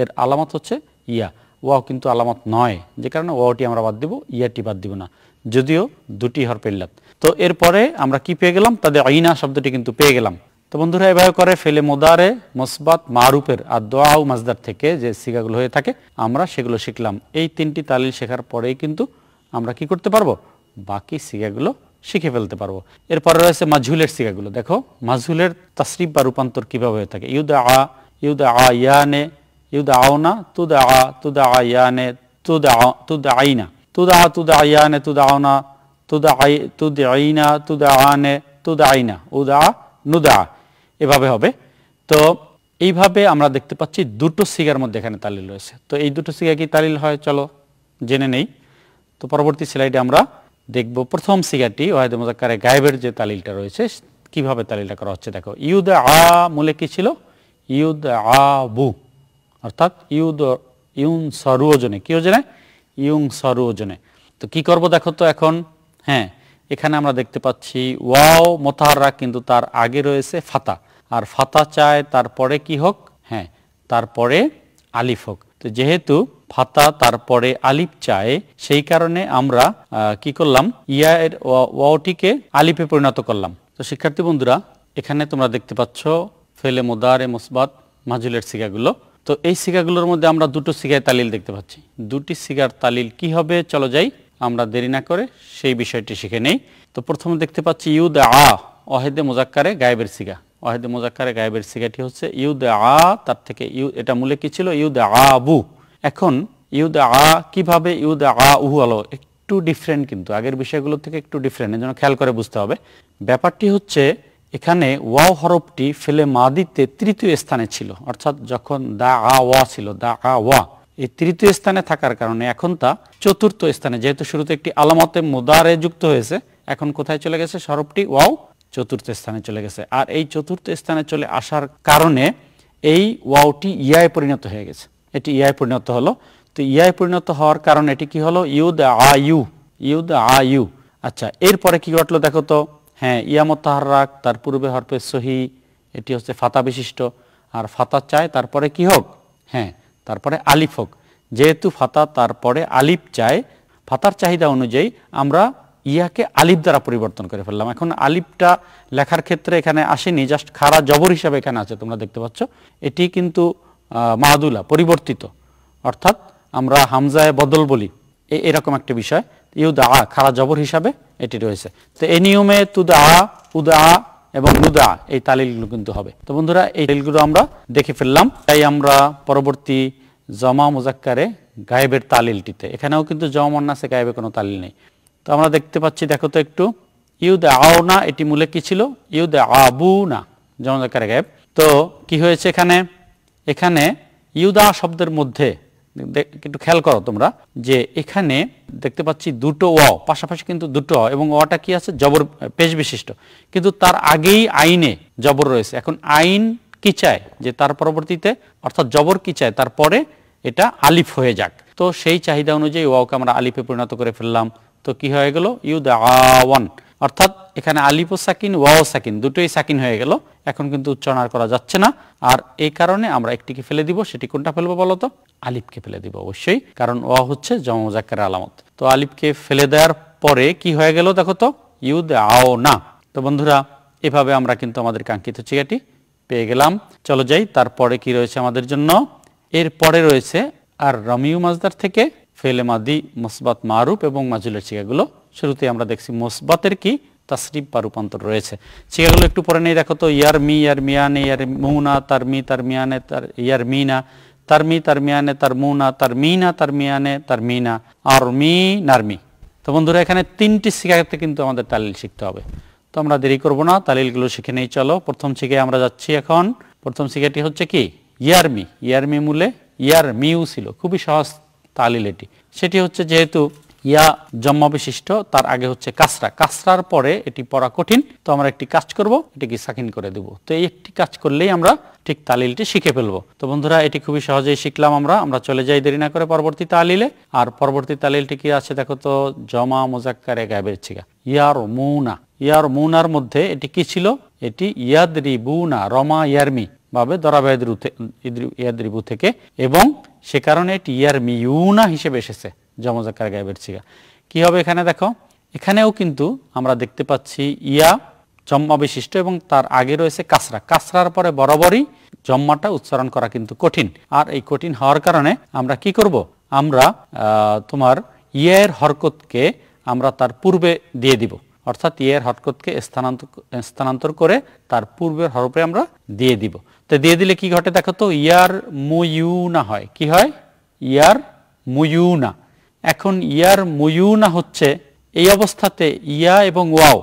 এর আলামত হচ্ছে ইয়া ওয়াও কিন্তু আলামত নয় যে কারণে ওয়াওটি আমরা বাদ দিব ইয়াটি বাদ দিব না যদিও দুটি হরপেল্লাত তো এরপরে আমরা কি পেয়ে গেলাম তাদের আইনা শব্দটি কিন্তু পেয়ে গেলাম তো বন্ধুরা এভাবে করে ফেলে মোদারে মসবাত মারুপের আর দোয়াউ মাজদার থেকে যে সিগাগুলো হয়ে থাকে আমরা সেগুলো শিখলাম এই তিনটি তালিল শেখার পরেই কিন্তু আমরা কি করতে পারবো বাকি সিগাগুলো শিখে ফেলতে পারবো এরপরে রয়েছে মাঝুলের সিগাগুলো দেখো মাঝুলের তাসরিফ বা রূপান্তর কিভাবে হয়ে থাকে ইউদা আ ইউদ আ ইয়ানে ইউদা আওনা তুদা আ তুদা আ ইয়ানে তুদা তুদা আইনা তুদা আ ইয়ানে দাও আওনা তুদা আই তুদ আইনা তুদা আনে তুদা আইনা উদা নুদা এভাবে হবে তো এইভাবে আমরা দেখতে পাচ্ছি দুটো সিগার মধ্যে এখানে তালিল রয়েছে তো এই দুটো সিগা কি তালিল হয় চলো জেনে নেই তো পরবর্তী স্লাইডে আমরা দেখব প্রথম সিগাটি ওয়াহেদ মোজাক্কারে গায়েবের যে তালিলটা রয়েছে কিভাবে তালিলটা করা হচ্ছে দেখো ইউদ আ মূলে কি ছিল ইউদ আ বু অর্থাৎ ইউদ ইউং সরু ওজনে কি ওজনে ইউং সরু ওজনে তো কি করব দেখো তো এখন হ্যাঁ এখানে আমরা দেখতে পাচ্ছি ওয়াও মোতাহাররা কিন্তু তার আগে রয়েছে ফাতা আর ফাতা চায় তারপরে কি হোক হ্যাঁ তারপরে আলিফ হোক তো যেহেতু ফাতা তারপরে আলিফ চায় সেই কারণে আমরা কি করলাম ইয়া এর ওয়াওটিকে আলিফে পরিণত করলাম তো শিক্ষার্থী বন্ধুরা এখানে তোমরা দেখতে পাচ্ছ ফেলে মোদারে মোসবাত মাজুলের সিগাগুলো তো এই সিগাগুলোর মধ্যে আমরা দুটো সিগায় তালিল দেখতে পাচ্ছি দুটি সিগার তালিল কি হবে চলো যাই আমরা দেরি না করে সেই বিষয়টি শিখে নেই তো প্রথমে দেখতে পাচ্ছি ইউদ আ অহেদে মোজাক্কারে গায়েবের সিগা অহেদে মোজাক্কারে গায়েবের সিগাটি হচ্ছে ইউদ আ তার থেকে ইউ এটা মূলে কি ছিল ইউদ আবু এখন ইউদ আ কিভাবে ইউদ আ উহু আলো একটু ডিফারেন্ট কিন্তু আগের বিষয়গুলো থেকে একটু ডিফারেন্ট এজন্য খেয়াল করে বুঝতে হবে ব্যাপারটি হচ্ছে এখানে ওয়াও হরফটি ফেলে মাদিতে তৃতীয় স্থানে ছিল অর্থাৎ যখন দা আ ওয়া ছিল দা আ ওয়া এই তৃতীয় স্থানে থাকার কারণে এখন তা চতুর্থ স্থানে যেহেতু শুরুতে একটি আলামতে মুদারে যুক্ত হয়েছে এখন কোথায় চলে গেছে সরবটি ওয়াও চতুর্থ স্থানে চলে গেছে আর এই চতুর্থ স্থানে চলে আসার কারণে এই ওয়াওটি ইয়ায় পরিণত হয়ে গেছে এটি ইয়ায় পরিণত হলো তো ইয়ায় পরিণত হওয়ার কারণে এটি কি হলো ইউদ ইউ ইউদ ইউ আচ্ছা এরপরে কি ঘটলো দেখো তো হ্যাঁ ইয়ামত তাহারাক তার পূর্বে হরফে সহি এটি হচ্ছে ফাতা বিশিষ্ট আর ফাতা চায় তারপরে কি হোক হ্যাঁ তারপরে আলিফ হোক যেহেতু ফাতা তারপরে আলিফ চায় ফাতার চাহিদা অনুযায়ী আমরা ইয়াকে আলিফ দ্বারা পরিবর্তন করে ফেললাম এখন আলিফটা লেখার ক্ষেত্রে এখানে আসেনি জাস্ট খাড়া জবর হিসাবে এখানে আছে তোমরা দেখতে পাচ্ছ এটি কিন্তু মাহাদুলা পরিবর্তিত অর্থাৎ আমরা হামজায় বদল বলি এরকম একটা বিষয় ইউদ আ খাড়া জবর হিসাবে এটি রয়েছে তো এ নিয়মে তুদ আ উদ আ এবং নুদা এই তালিলগুলো কিন্তু হবে তো বন্ধুরা এই তালিলগুলো আমরা দেখে ফেললাম তাই আমরা পরবর্তী জমা মুজাক্কারে গায়েবের তালিলটিতে এখানেও কিন্তু জমা মন্নাসে গায়েবের কোনো তালিল নেই তো আমরা দেখতে পাচ্ছি দেখো তো একটু ইউদ আওনা এটি মূলে কি ছিল ইউদ আবু না জমা মুজাক্কারে গায়েব তো কি হয়েছে এখানে এখানে ইউদা শব্দের মধ্যে কিন্তু খেয়াল করো তোমরা যে এখানে দেখতে পাচ্ছি দুটো অ পাশাপাশি কিন্তু দুটো এবং অটা কি আছে জবর পেশ বিশিষ্ট কিন্তু তার আগেই আইনে জবর রয়েছে এখন আইন কি চায় যে তার পরবর্তীতে অর্থাৎ জবর কি চায় তারপরে এটা আলিফ হয়ে যাক তো সেই চাহিদা অনুযায়ী ওয়াওকে আমরা আলিফে পরিণত করে ফেললাম তো কি হয়ে গেল ইউ দা আওয়ান অর্থাৎ এখানে আলিপো সাকিন ওয়াও সাকিন দুটোই সাকিন হয়ে গেল এখন কিন্তু উচ্চারণ আর করা যাচ্ছে না আর এই কারণে আমরা একটিকে ফেলে দিব সেটি কোনটা ফেলবো বলতো আলিফকে ফেলে দিব অবশ্যই কারণ ওয়া হচ্ছে জমজাকের আলামত তো আলিফকে ফেলে দেওয়ার পরে কি হয়ে গেল দেখো তো ইউদ আও না তো বন্ধুরা এভাবে আমরা কিন্তু আমাদের কাঙ্ক্ষিত চিকাটি পেয়ে গেলাম চলো যাই তারপরে কি রয়েছে আমাদের জন্য এর পরে রয়েছে আর রমিউ মাজদার থেকে ফেলে মাদি মসবাত মারুপ এবং মাজুলের চিকাগুলো শুরুতে আমরা দেখছি মোসবাতের কি তাসরিফ বা রূপান্তর রয়েছে সেগুলো একটু পরে নেই দেখো তো ইয়ার মি ইয়ার মিয়ানে ইয়ার মৌনা তার মি তার মিয়ানে তার ইয়ার মিনা তার মি তার মিয়ানে তার মৌনা তার মিনা তার মিয়ানে তার মিনা আর মি নারমি তো বন্ধুরা এখানে তিনটি শিখাতে কিন্তু আমাদের তালিল শিখতে হবে তো আমরা দেরি করব না তালিলগুলো শিখে নেই চলো প্রথম শিখে আমরা যাচ্ছি এখন প্রথম শিখাটি হচ্ছে কি ইয়ারমি ইয়ারমি মূলে ইয়ার মিউ ছিল খুবই সহজ তালিল এটি সেটি হচ্ছে যেহেতু ইয়া জম্মবিশিষ্ট তার আগে হচ্ছে কাসরা কাসরার পরে এটি পড়া কঠিন তো আমরা একটি কাজ করব এটিকে সাকিন করে দেব তো এই একটি কাজ করলেই আমরা ঠিক তালিলটি শিখে ফেলবো তো বন্ধুরা এটি খুবই সহজেই শিখলাম আমরা আমরা চলে যাই দেরি না করে পরবর্তী তালিলে আর পরবর্তী তালিলটি কি আছে দেখো তো জমা মোজাক্কারে গায়েবের ছিকা ইয়ার মৌনা ইয়ার মৌনার মধ্যে এটি কি ছিল এটি ইয়াদরি বুনা রমা ইয়ারমি ভাবে দরাবায়দ্রু ইয়াদ্রিবু থেকে এবং সে কারণে এটি ইউনা হিসেবে এসেছে জমজাকার গায়েবের সিগা কি হবে এখানে দেখো এখানেও কিন্তু আমরা দেখতে পাচ্ছি ইয়া জম্মা বিশিষ্ট এবং তার আগে রয়েছে কাসরা কাসরার পরে বরাবরই জম্মাটা উচ্চারণ করা কিন্তু কঠিন আর এই কঠিন হওয়ার কারণে আমরা কি করব আমরা তোমার ইয়ের হরকতকে আমরা তার পূর্বে দিয়ে দিব অর্থাৎ ইয়ের হরকতকে স্থানান্তর স্থানান্তর করে তার পূর্বের হরপে আমরা দিয়ে দিব তো দিয়ে দিলে কি ঘটে দেখো তো ইয়ার মুইউনা হয় কি হয় ইয়ার মুইউনা এখন ইয়ার মুয়ুনা হচ্ছে এই অবস্থাতে ইয়া এবং ওয়াও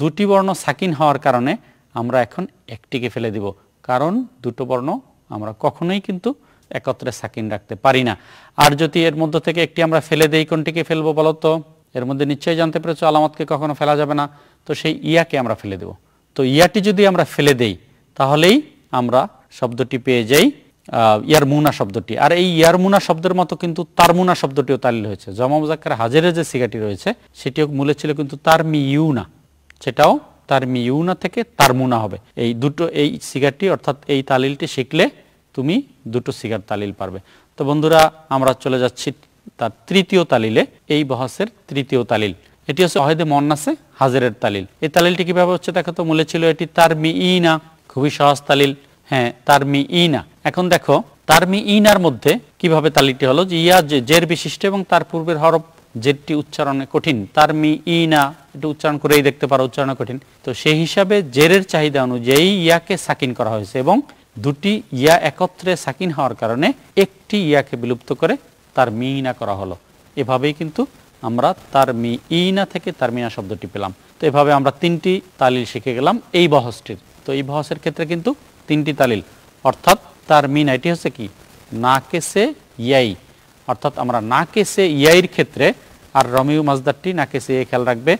দুটি বর্ণ সাকিন হওয়ার কারণে আমরা এখন একটিকে ফেলে দিব কারণ দুটো বর্ণ আমরা কখনোই কিন্তু একত্রে সাকিন রাখতে পারি না আর যদি এর মধ্যে থেকে একটি আমরা ফেলে দেই কোনটিকে ফেলবো বলতো এর মধ্যে নিশ্চয়ই জানতে পেরেছো আলামতকে কখনো ফেলা যাবে না তো সেই ইয়াকে আমরা ফেলে দেব তো ইয়াটি যদি আমরা ফেলে দেই তাহলেই আমরা শব্দটি পেয়ে যাই ইয়ারমুনা শব্দটি আর এই ইয়ারমুনা শব্দের মতো কিন্তু তারমুনা শব্দটিও তালিল হয়েছে জমা মুজাক্কার হাজেরের যে সিগাটি রয়েছে সেটিও মূলে ছিল কিন্তু মি ইউনা সেটাও মি ইউনা থেকে তারমুনা হবে এই দুটো এই সিগাটি অর্থাৎ এই তালিলটি শিখলে তুমি দুটো সিগার তালিল পারবে তো বন্ধুরা আমরা চলে যাচ্ছি তার তৃতীয় তালিলে এই বহাসের তৃতীয় তালিল এটি হচ্ছে অহেদে মন্নাসে হাজারের তালিল এই তালিলটি কিভাবে হচ্ছে দেখো তো মূলে ছিল এটি তার মি ইনা খুবই সহজ তালিল হ্যাঁ তারমি ইনা এখন দেখো তারমি ইনার মধ্যে কিভাবে তালিটি হলো যে ইয়া জের বিশিষ্ট এবং তার পূর্বের হরফ জেরটি উচ্চারণে কঠিন তারমি ইনা এটা উচ্চারণ করেই দেখতে পারো উচ্চারণে কঠিন তো সেই হিসাবে জেরের চাহিদা অনুযায়ী ইয়াকে সাকিন করা হয়েছে এবং দুটি ইয়া একত্রে সাকিন হওয়ার কারণে একটি ইয়াকে বিলুপ্ত করে তার মিনা করা হলো এভাবেই কিন্তু আমরা তার মি ইনা থেকে তার মিনা শব্দটি পেলাম তো এভাবে আমরা তিনটি তালিল শিখে গেলাম এই বহসটির তো এই বহসের ক্ষেত্রে কিন্তু তিনটি তালিল অর্থাৎ তার মিন এটি হচ্ছে কি না কেসে ইয়াই অর্থাৎ আমরা না কেসে ইয়াইয়ের ক্ষেত্রে আর রমিউ মাজদারটি না কেসে এ খেয়াল রাখবে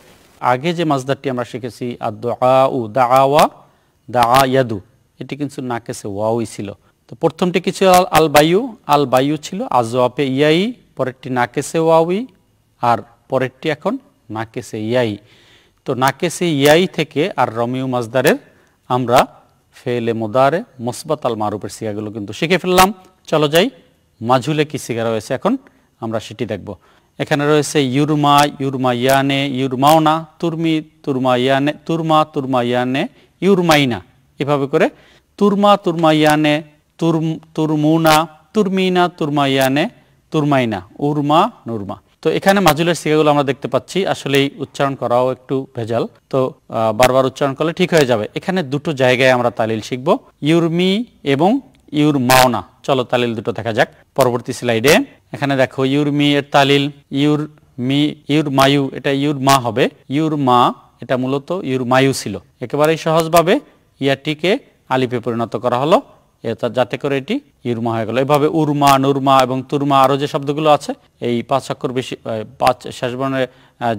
আগে যে মাজদারটি আমরা শিখেছি আর দা উ দা ওয়া দা ইয়াদু এটি কিন্তু না কেসে ওয়াউই ছিল তো প্রথমটি কিছু আল বায়ু আল বায়ু ছিল আজওয়াপে ইয়াই পরেরটি না কেসে ওয়াউই আর পরেরটি এখন না কেসে ইয়াই তো না কেসে ইয়াই থেকে আর রমিউ মাজদারের আমরা ফেলে মোদারে মোসবাত আল মারুফের সিগাগুলো কিন্তু শিখে ফেললাম চলো যাই মাঝুলে কি সিগা রয়েছে এখন আমরা সেটি দেখব এখানে রয়েছে ইউরমা ইউরমা ইয়ানে ইউরমাওনা তুর্মি তুরমা ইয়ানে তুরমা তুরমা ইয়ানে ইউরমাইনা এভাবে করে তুরমা তুরমা ইয়ানে তুর তুরমুনা তুরমিনা তুরমা ইয়ানে তুরমাইনা উরমা নুরমা তো এখানে মাজুলের সিগাগুলো আমরা দেখতে পাচ্ছি আসলেই উচ্চারণ করাও একটু ভেজাল তো বারবার উচ্চারণ করলে ঠিক হয়ে যাবে এখানে দুটো জায়গায় আমরা তালিল শিখব ইউরমি এবং ইউর মাওনা চলো তালিল দুটো দেখা যাক পরবর্তী স্লাইডে এখানে দেখো ইউরমি এর তালিল ইউর মি ইউর মায়ু এটা ইউর মা হবে ইউর মা এটা মূলত ইউর মায়ু ছিল একেবারেই সহজভাবে ইয়াটিকে আলিপে পরিণত করা হলো যাতে করে এটি ইউরমা হয়ে গেল এভাবে উরমা নুরমা এবং তুরমা আরও যে শব্দগুলো আছে এই পাঁচ অক্ষর বেশি পাঁচ শেষ বর্ণের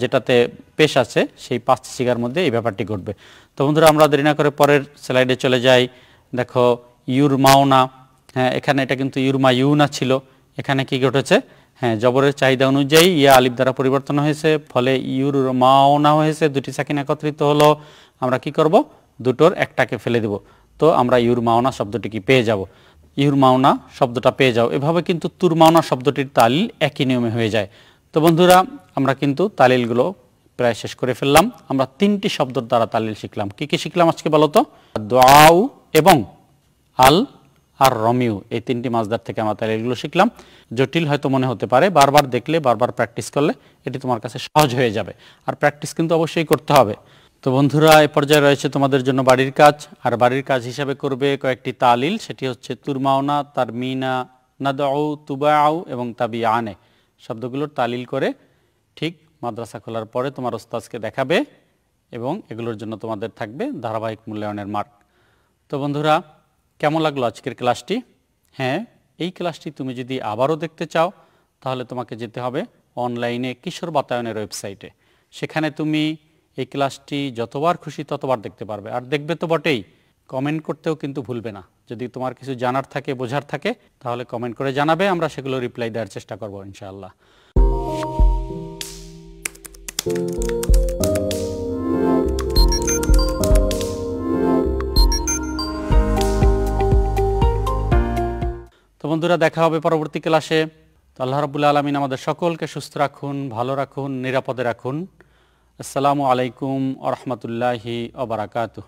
যেটাতে পেশ আছে সেই পাঁচ সিগার মধ্যে এই ব্যাপারটি ঘটবে তো বন্ধুরা আমরা দেরি না করে পরের স্লাইডে চলে যাই দেখো ইউরমাওনা হ্যাঁ এখানে এটা কিন্তু ইউরমা ইউনা ছিল এখানে কি ঘটেছে হ্যাঁ জবরের চাহিদা অনুযায়ী ইয়া আলিফ দ্বারা পরিবর্তন হয়েছে ফলে ইউর মাওনা হয়েছে দুটি সাকিন একত্রিত হলো আমরা কি করব দুটোর একটাকে ফেলে দেবো তো আমরা শব্দটি শব্দটিকে পেয়ে যাব মাওনা শব্দটা পেয়ে যাও এভাবে কিন্তু তুর মাওনা শব্দটির তালিল একই নিয়মে হয়ে যায় তো বন্ধুরা আমরা কিন্তু তালিলগুলো প্রায় শেষ করে ফেললাম আমরা তিনটি শব্দর দ্বারা তালিল শিখলাম কি কি শিখলাম আজকে বলতো দোয়াউ এবং আল আর রমিউ এই তিনটি মাছদার থেকে আমরা তালিলগুলো শিখলাম জটিল হয়তো মনে হতে পারে বারবার দেখলে বারবার প্র্যাকটিস করলে এটি তোমার কাছে সহজ হয়ে যাবে আর প্র্যাকটিস কিন্তু অবশ্যই করতে হবে তো বন্ধুরা এ পর্যায়ে রয়েছে তোমাদের জন্য বাড়ির কাজ আর বাড়ির কাজ হিসাবে করবে কয়েকটি তালিল সেটি হচ্ছে তুরমাওনা তার মিনা নাদাউ তুবাও এবং তাবি আনে শব্দগুলোর তালিল করে ঠিক মাদ্রাসা খোলার পরে তোমার ওস্তাজকে দেখাবে এবং এগুলোর জন্য তোমাদের থাকবে ধারাবাহিক মূল্যায়নের মার্ক তো বন্ধুরা কেমন লাগলো আজকের ক্লাসটি হ্যাঁ এই ক্লাসটি তুমি যদি আবারও দেখতে চাও তাহলে তোমাকে যেতে হবে অনলাইনে কিশোর বাতায়নের ওয়েবসাইটে সেখানে তুমি এই ক্লাসটি যতবার খুশি ততবার দেখতে পারবে আর দেখবে তো বটেই কমেন্ট করতেও কিন্তু ভুলবে না যদি তোমার কিছু জানার থাকে বোঝার থাকে তাহলে কমেন্ট করে জানাবে আমরা সেগুলো রিপ্লাই দেওয়ার চেষ্টা করবো ইনশাআল্লাহ তো বন্ধুরা দেখা হবে পরবর্তী ক্লাসে আল্লাহ রবুল্লা আলমিন আমাদের সকলকে সুস্থ রাখুন ভালো রাখুন নিরাপদে রাখুন আসসালামু আলাইকুম আরহামতুল্লাহি অবরাকাতুহ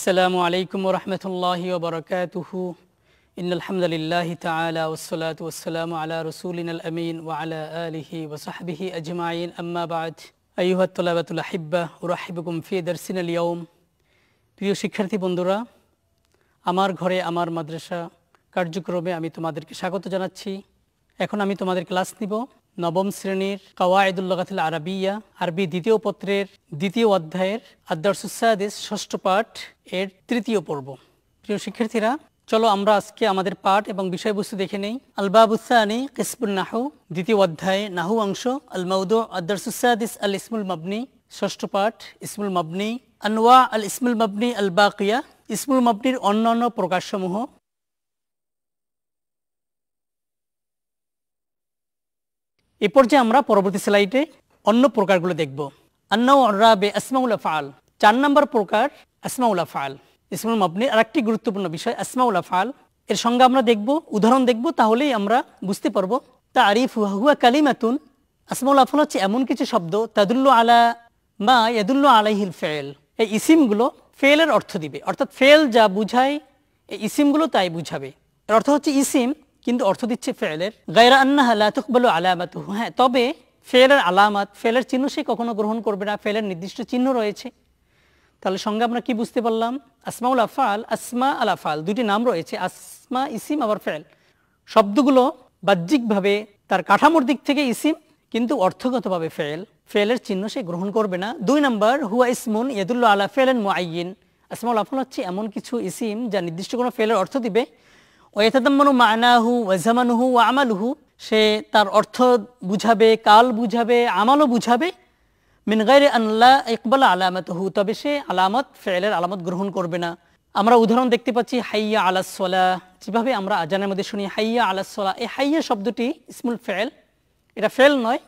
আসসালামু আলাইকুম রহমতুল্লাহ বরকাতুহু ইনালহামদুলিল্লাহ তালা ওসলাত ওসালাম আলা রসুলিন আল আমিন ওয়ালা আলিহি ওসাহাবিহি আজমাইন আম্মাবাদ আইহাতুল্লাবাতুল হিব্বা রাহিবুকুম ফি দর্সিন আল ইয়ম প্রিয় শিক্ষার্থী বন্ধুরা আমার ঘরে আমার মাদ্রাসা কার্যক্রমে আমি তোমাদেরকে স্বাগত জানাচ্ছি এখন আমি তোমাদের ক্লাস নিব নবম শ্রেণীর কাওয়ায়দুল্লাগাতিল আরবিয়া আরবি দ্বিতীয় পত্রের দ্বিতীয় অধ্যায়ের আদার্সুসাদিস ষষ্ঠ পাঠ এর তৃতীয় পর্ব প্রিয় শিক্ষার্থীরা চলো আমরা আজকে আমাদের পাঠ এবং বিষয়বস্তু দেখে নেই আলবাবুসানি কিসবুল নাহু দ্বিতীয় অধ্যায় নাহু অংশ আল মৌদ আদার্সুসাদিস আল ইসমুল মাবনি ষষ্ঠ পাঠ ইসমুল মাবনি আনোয়া আল ইসমুল মাবনি আল বাকিয়া ইসমুল মাবনির অন্যান্য প্রকাশসমূহ এ পর্যায়ে আমরা পরবর্তী স্লাইডে অন্য প্রকারগুলো দেখব আন্না রাবে আসমাউল ফাল চার নম্বর প্রকার আসমাউল ফাল ইসমাউল মাবনির আরেকটি গুরুত্বপূর্ণ বিষয় আসমাউল ফাল এর সঙ্গে আমরা দেখব উদাহরণ দেখব তাহলেই আমরা বুঝতে পারবো তা আরিফ হুয়া কালিমাতুন আসমাউল ফাল হচ্ছে এমন কিছু শব্দ তাদুল্ল আলা মা ইয়াদুল্ল আলাইহিল ফেল এই ইসিমগুলো ফেলের অর্থ দিবে অর্থাৎ ফেল যা বুঝায় এই ইসিমগুলো তাই বুঝাবে এর অর্থ হচ্ছে ইসিম কিন্তু অর্থ দিচ্ছে ফেলের গায়রা আন্না লা তুকবালু আলামাতু হ্যাঁ তবে ফেলের আলামাত ফেলের চিহ্ন সে কখনো গ্রহণ করবে না ফেলের নির্দিষ্ট চিহ্ন রয়েছে তাহলে সঙ্গে আমরা কি বুঝতে পারলাম আসমাউল আফাল আসমা আল আফাল দুটি নাম রয়েছে আসমা ইসিম আবার ফেল শব্দগুলো বাহ্যিকভাবে তার কাঠামোর দিক থেকে ইসিম কিন্তু অর্থগতভাবে ফেল ফেলের চিহ্ন সে গ্রহণ করবে না দুই নম্বর হুয়া ইসমুন ইয়াদুল্লা আলা ফেলেন মুআইন আসমাউল আফাল হচ্ছে এমন কিছু ইসিম যা নির্দিষ্ট কোনো ফেলের অর্থ দিবে ওয়েতাদম্মনু মায়নাহু ওয়াজামানুহু ও আমালুহু সে তার অর্থ বুঝাবে কাল বুঝাবে আমালও বুঝাবে মিনগাইরে আল্লাহ ইকবাল হু তবে সে আলামত ফেলের আলামত গ্রহণ করবে না আমরা উদাহরণ দেখতে পাচ্ছি হাইয়া আলাসলা যেভাবে আমরা আজানের মধ্যে শুনি হাইয়া আলাসলা এই হাইয়া শব্দটি ইসমুল ফেল এটা ফেল নয়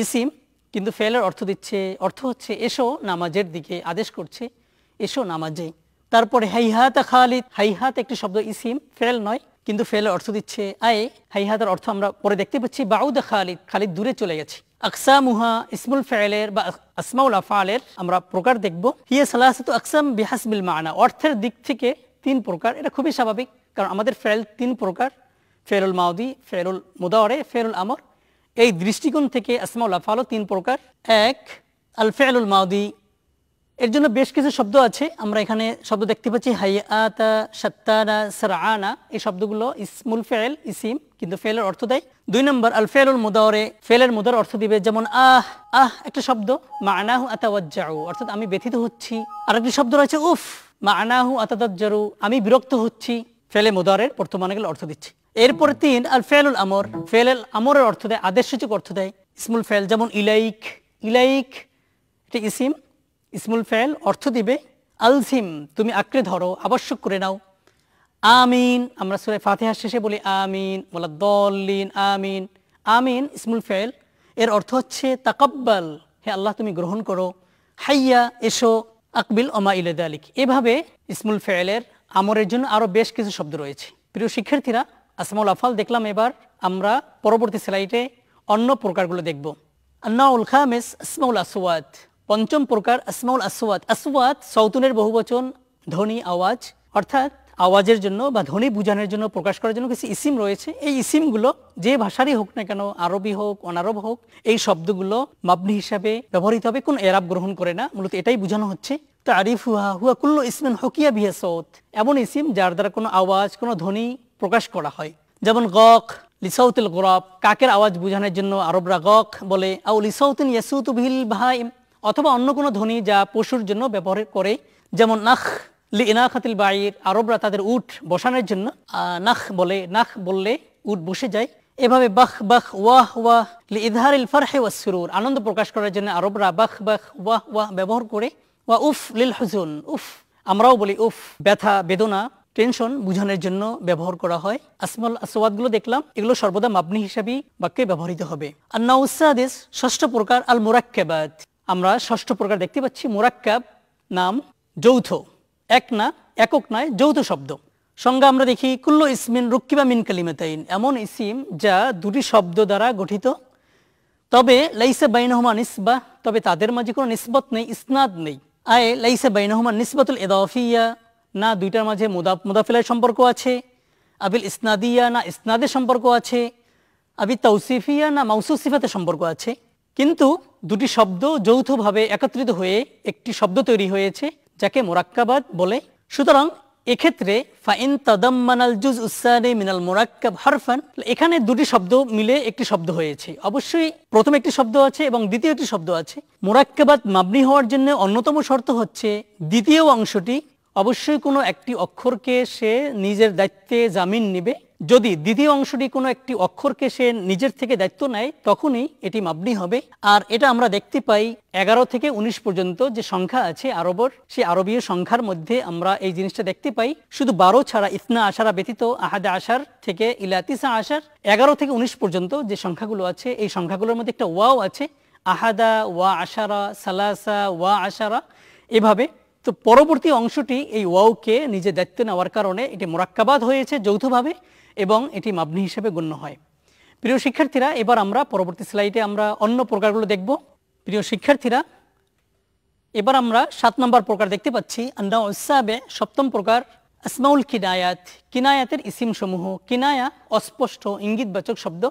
ইসিম কিন্তু ফেলের অর্থ দিচ্ছে অর্থ হচ্ছে এসো নামাজের দিকে আদেশ করছে এসো নামাজে তারপরে হাইহাতা খালিদ হাইহাত একটি শব্দ ইসিম ফেরেল নয় কিন্তু ফেল অর্থ দিচ্ছে আয় হাইহাতের অর্থ আমরা পরে দেখতে পাচ্ছি বাউদা খালিদ খালিদ দূরে চলে গেছে আকসা মুহা ইসমুল ফেলের বা আসমাউল আফালের আমরা প্রকার দেখব হিয়া সালাহ আকসাম বিহাসবিল মানা অর্থের দিক থেকে তিন প্রকার এটা খুবই স্বাভাবিক কারণ আমাদের ফেল তিন প্রকার ফেরুল মাউদি ফেরুল মুদাওয়ারে ফেরুল আমর এই দৃষ্টিকোণ থেকে আসমাউল আফালও তিন প্রকার এক আল ফেরুল মাউদি এর জন্য বেশ কিছু শব্দ আছে আমরা এখানে শব্দ দেখতে পাচ্ছি হাইয়াতা সাত্তানা সারআনা এই শব্দগুলো ইসমুল ফেল ইসিম কিন্তু ফেলের অর্থ দেয় দুই নম্বর আল ফেলুল মুদাওরে ফেলের মুদার অর্থ দিবে যেমন আহ আহ একটা শব্দ মানাহু আতাওয়াজ্জাউ অর্থাৎ আমি ব্যথিত হচ্ছি আর একটি শব্দ রয়েছে উফ মানাহু আতাদাজ্জারু আমি বিরক্ত হচ্ছি ফেলে মুদারের বর্তমানে গেলে অর্থ দিচ্ছি এরপরে তিন আল ফেলুল আমর ফেলেল আমরের অর্থ দেয় আদেশসূচক অর্থ দেয় ইসমুল ফেল যেমন ইলাইক ইলাইক এটা ইসিম ইসমুল ফেল অর্থ দিবে আলসিম তুমি আঁকড়ে ধরো আবশ্যক করে নাও আমিন আমরা সুরে ফাতেহার শেষে বলি আমিন বলা দলিন আমিন আমিন ইসমুল ফেল এর অর্থ হচ্ছে তাকব্বাল হে আল্লাহ তুমি গ্রহণ করো হাইয়া এসো আকবিল অমা ইলেদ আলিক এভাবে ইসমুল ফেলের আমরের জন্য আরও বেশ কিছু শব্দ রয়েছে প্রিয় শিক্ষার্থীরা আসমাউল আফাল দেখলাম এবার আমরা পরবর্তী স্লাইডে অন্য প্রকারগুলো দেখব আন্না উল খামিস আসমাউল আসওয়াত পঞ্চম প্রকার আসমাউল আসওয়াত আসওয়াত সৌতুনের বহুবচন ধ্বনি আওয়াজ অর্থাৎ আওয়াজের জন্য বা ধ্বনি বুঝানোর জন্য প্রকাশ করার জন্য কিছু ইসিম রয়েছে এই ইসিমগুলো যে ভাষারই হোক না কেন আরবি হোক অনারব হোক এই শব্দগুলো মাবনি হিসাবে ব্যবহৃত হবে কোন এরাব গ্রহণ করে না মূলত এটাই বোঝানো হচ্ছে তারিফ হুয়া হুয়া কুল্লু ইসমেন হকিয়া বিহা সৌত এমন ইসিম যার দ্বারা কোনো আওয়াজ কোনো ধ্বনি প্রকাশ করা হয় যেমন গক লিসাউতুল গরব কাকের আওয়াজ বোঝানোর জন্য আরবরা গক বলে আউ লিসাউতিন ইয়াসুতু ভিল ভাইম অথবা অন্য কোনো ধ্বনি যা পশুর জন্য ব্যবহার করে যেমন নাখ লি ইনাখাতিল বাইর আরবরা তাদের উঠ বসানোর জন্য নাখ বলে নাখ বললে উঠ বসে যায় এভাবে বাখ বাখ ওয়াহ ওয়াহ লি ইধার ইল ফারহে ওয়াসুরুর আনন্দ প্রকাশ করার জন্য আরবরা বাখ বাখ ওয়াহ ওয়াহ ব্যবহার করে ওয়া উফ লিল হুজুন উফ আমরাও বলি উফ ব্যথা বেদনা টেনশন বুঝানোর জন্য ব্যবহার করা হয় আসমাল গুলো দেখলাম এগুলো সর্বদা মাবনি হিসাবেই বাক্যে ব্যবহৃত হবে আর নাউসাদিস ষষ্ঠ প্রকার আল মুরাক্কেবাদ আমরা ষষ্ঠ প্রকার দেখতে পাচ্ছি মোরাক্কাব নাম যৌথ এক না একক নয় যৌথ শব্দ সংজ্ঞা আমরা দেখি কুল্লো ইসমিন রুক্কিবা মিন কালিমাতাইন এমন ইসিম যা দুটি শব্দ দ্বারা গঠিত তবে লাইসা বাইনহমা নিসবা তবে তাদের মাঝে কোনো নিসবত নেই ইসনাদ নেই আয় লাইসা বাইনহমা নিসবতুল এদাফিয়া না দুইটার মাঝে মুদা মুদাফিলার সম্পর্ক আছে আবিল ইসনাদিয়া না ইসনাদের সম্পর্ক আছে আবি তৌসিফিয়া না মাউসুসিফাতে সম্পর্ক আছে কিন্তু দুটি শব্দ যৌথভাবে একত্রিত হয়ে একটি শব্দ তৈরি হয়েছে যাকে মোরাক্কাবাদ বলে সুতরাং এক্ষেত্রে ফাইন তাদাম্মানাল জুজ উসানে মিনাল মোরাক্কাব হারফান এখানে দুটি শব্দ মিলে একটি শব্দ হয়েছে অবশ্যই প্রথম একটি শব্দ আছে এবং দ্বিতীয় একটি শব্দ আছে মোরাক্কাবাদ মাবনি হওয়ার জন্য অন্যতম শর্ত হচ্ছে দ্বিতীয় অংশটি অবশ্যই কোনো একটি অক্ষরকে সে নিজের দায়িত্বে জামিন নেবে যদি দ্বিতীয় অংশটি কোনো একটি অক্ষরকে সে নিজের থেকে দায়িত্ব নেয় তখনই এটি মাবনি হবে আর এটা আমরা দেখতে পাই এগারো থেকে ১৯ পর্যন্ত যে সংখ্যা আছে আরবর সেই আরবীয় সংখ্যার মধ্যে আমরা এই জিনিসটা দেখতে পাই শুধু বারো ছাড়া ইসনা আশারা ব্যতীত আহাদা আশার থেকে ইলাতিসা আশার এগারো থেকে ১৯ পর্যন্ত যে সংখ্যাগুলো আছে এই সংখ্যাগুলোর মধ্যে একটা ওয়াও আছে আহাদা ওয়া আশারা সালাসা ওয়া আশারা এভাবে তো পরবর্তী অংশটি এই ওয়াওকে নিজে দায়িত্ব নেওয়ার কারণে এটি মোরাক্কাবাদ হয়েছে যৌথভাবে এবং এটি মাবনি হিসেবে গণ্য হয় প্রিয় শিক্ষার্থীরা এবার আমরা পরবর্তী স্লাইডে আমরা অন্য প্রকারগুলো দেখব প্রিয় শিক্ষার্থীরা এবার আমরা সাত নম্বর প্রকার দেখতে পাচ্ছি আন্না ওসাবে সপ্তম প্রকার আসমাউল কিনায়াত কিনায়াতের ইসিম সমূহ কিনায়া অস্পষ্ট ইঙ্গিতবাচক শব্দ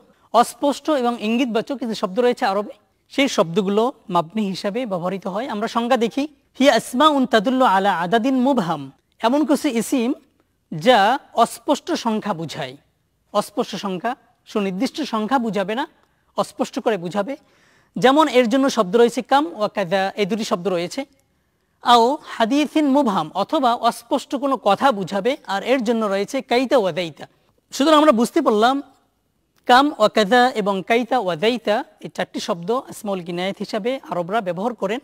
অস্পষ্ট এবং ইঙ্গিতবাচক কিছু শব্দ রয়েছে আরবে সেই শব্দগুলো মাবনি হিসাবে ব্যবহৃত হয় আমরা সংজ্ঞা দেখি হি আসমা উন তাদুল্ল আলা আদাদিন মুবহাম এমন কিছু ইসিম যা অস্পষ্ট সংখ্যা বুঝায় অস্পষ্ট সংখ্যা সুনির্দিষ্ট সংখ্যা বুঝাবে না অস্পষ্ট করে বুঝাবে যেমন এর জন্য শব্দ রয়েছে কাম ও কাদা এই দুটি শব্দ রয়েছে আও হাদিথিন মুভাম অথবা অস্পষ্ট কোনো কথা বুঝাবে আর এর জন্য রয়েছে কাইতা ওয়াদাইতা সুতরাং আমরা বুঝতে পারলাম কাম কাদা এবং কাইতা ওয়াদাইতা এই চারটি শব্দ আসমাউল গিনায়ত হিসাবে আরবরা ব্যবহার করেন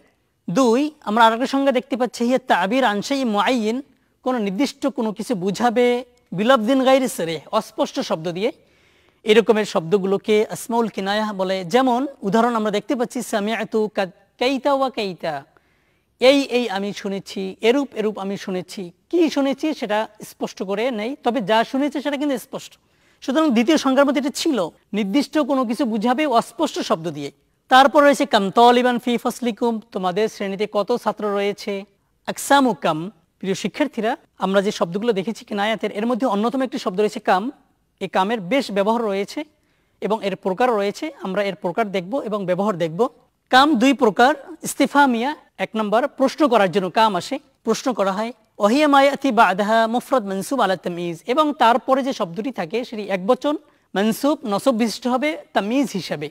দুই আমরা আরেকটা সংজ্ঞা দেখতে পাচ্ছি হিয়া তাবির আনসাই মুআইন কোনো নির্দিষ্ট কোনো কিছু বুঝাবে বিলবদিন গাইরে সেরে অস্পষ্ট শব্দ দিয়ে এরকমের শব্দগুলোকে আসমাউল কিনায়া বলে যেমন উদাহরণ আমরা দেখতে পাচ্ছি সামিয়াতু কাইতা ওয়া কাইতা এই এই আমি শুনেছি এরূপ এরূপ আমি শুনেছি কি শুনেছি সেটা স্পষ্ট করে নেই তবে যা শুনেছে সেটা কিন্তু স্পষ্ট সুতরাং দ্বিতীয় সংখ্যার মধ্যে এটা ছিল নির্দিষ্ট কোনো কিছু বুঝাবে অস্পষ্ট শব্দ দিয়ে তারপর রয়েছে কাম ফি ফসলিকুম তোমাদের শ্রেণীতে কত ছাত্র রয়েছে আকসামুকাম প্রিয় শিক্ষার্থীরা আমরা যে শব্দগুলো দেখেছি কিনায়াতের এর মধ্যে অন্যতম একটি শব্দ রয়েছে কাম এই কামের বেশ ব্যবহার রয়েছে এবং এর প্রকার রয়েছে আমরা এর প্রকার দেখব এবং ব্যবহার দেখব কাম দুই প্রকার ইস্তিফা মিয়া এক নম্বর প্রশ্ন করার জন্য কাম আসে প্রশ্ন করা হয় ওহিয়া মায়াতি বা আদাহা মুফরদ মনসুব আলা তামিজ এবং তারপরে যে শব্দটি থাকে সেটি এক বচন মনসুব নসব বিশিষ্ট হবে তামিজ হিসাবে